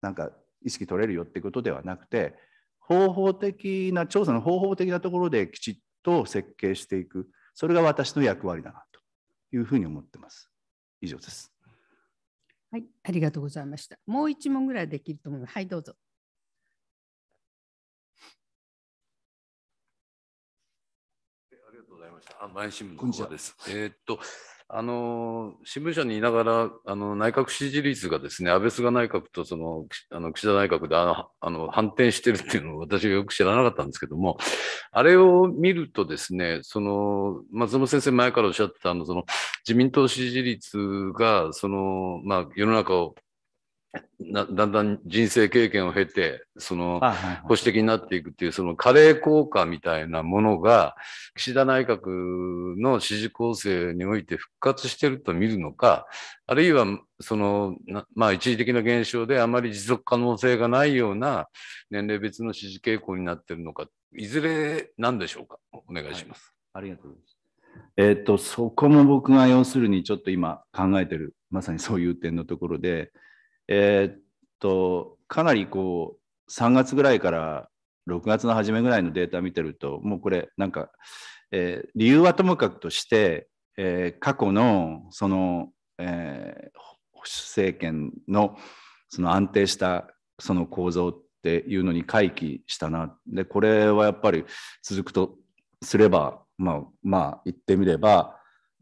S2: なんか意識取れるよってことではなくて、方法的な、調査の方法的なところできちっと設計していく、それが私の役割だなというふうに思ってま
S3: す。以上です。
S1: はい、ありがとうございました。もう一問ぐらいできると思います。はい、どうぞ。
S4: ありがとうございました。あ、前新聞こんにちはです。えー、っと、あの新聞社にいながらあの内閣支持率がですね安倍菅内閣とそのあの岸田内閣であのあの反転してるっていうのを私はよく知らなかったんですけどもあれを見るとですねその松本先生前からおっしゃってたあのその自民党支持率がその、まあ、世の中をだんだん人生経験を経て、その、保守的になっていくっていう、その加齢効果みたいなものが、岸田内閣の支持構成において復活してると見るのか、あるいは、その、まあ、一時的な現象であまり持続可能性がないような年齢別の支持傾向になってるのか、いずれなんでしょうか。
S2: お願いします。はい、ありがとうございます。えっ、と、そこも僕が要するにちょっと今考えてる、まさにそういう点のところで、えー、っと、かなりこう、3月ぐらいから6月の初めぐらいのデータ見てると、もうこれ、なんか、えー、理由はともかくとして、えー、過去のその、えー、保守政権のその安定したその構造っていうのに回帰したな。で、これはやっぱり続くとすれば、まあ、まあ、言ってみれば、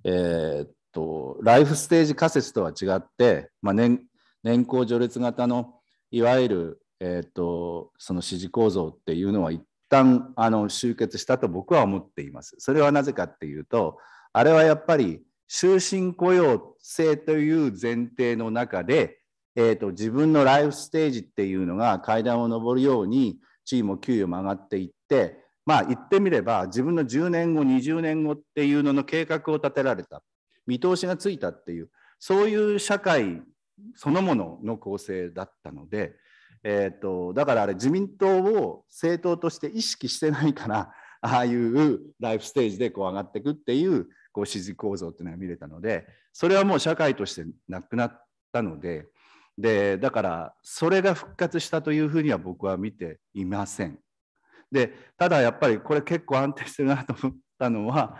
S2: えー、っと、ライフステージ仮説とは違って、まあ年、年功序列型のいわゆる、えーと、その支持構造っていうのは一旦あの集結したと僕は思っています。それはなぜかっていうとあれはやっぱり終身雇用制という前提の中で、えーと自分のライフステージっていうのが階段を上るように地位も給与も上がっていってまあ言ってみれば自分の10年後20年後っていうのの計画を立てられた見通しがついたっていうそういう社会そのものの構成だったので、えーと、だからあれ自民党を政党として意識してないから ああいうライフステージでこう上がっていくっていうこう支持構造っていうのが見れたのでそれはもう社会としてなくなったのででだからそれが復活したというふうには僕は見ていません。でただやっぱりこれ結構安定してるなと思ったのは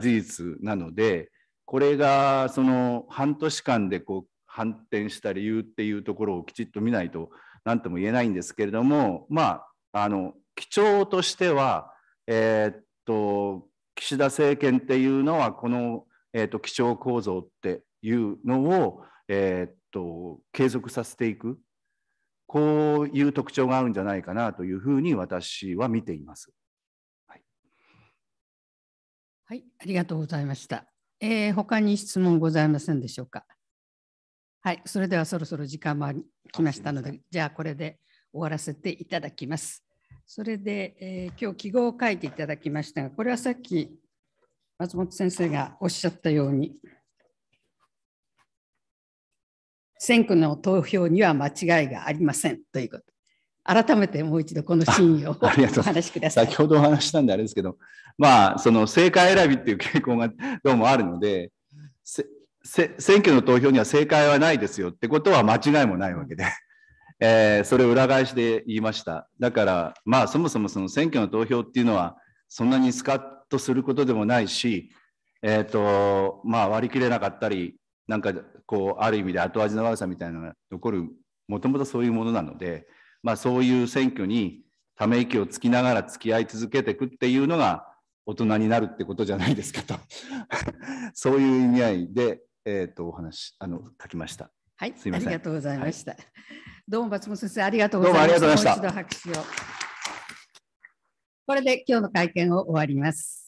S2: 事実なのでこれがその半年間でこう反転した理由っていうところをきちっと見ないと何とも言えないんですけれどもまああの基調としてはえー、っと岸田政権っていうのはこの、えー、っと基調構造っていうのを、えー、っと継続させていくこういう特徴があるんじゃないかなというふうに私は見ています。は
S1: い、ありがとうございました。えー、他に質問ございませんでしょうか。はい、それではそろそろ時間も来ましたので、じゃあこれで終わらせていただきます。それで、えー、今日記号を書いていただきましたが、これはさっき松本先生がおっしゃったように、選挙の投票には間違いがありませんということ。改めてもう一度この真意をお話しください。先ほ
S2: どお話したんであれですけど、まあ、その正解選びっていう傾向がどうもあるので、選挙の投票には正解はないですよってことは間違いもないわけで、えー、それを裏返しで言いました。だから、まあ、そもそもその選挙の投票っていうのは、そんなにスカッとすることでもないし、えーとまあ、割り切れなかったり、なんかこう、ある意味で後味の悪さみたいなのが残る、もともとそういうものなので、まあ、そういう選挙にため息をつきながら付き合い続けていくっていうのが、大人になるってことじゃないですかと そういう意味合いでえー、とお話あの書きました。はい、すみません。ありがとうございまし
S1: た。はい、どうも松本先生ありがとうございました。どうもありがとうございました。これで今日の会見を終わります。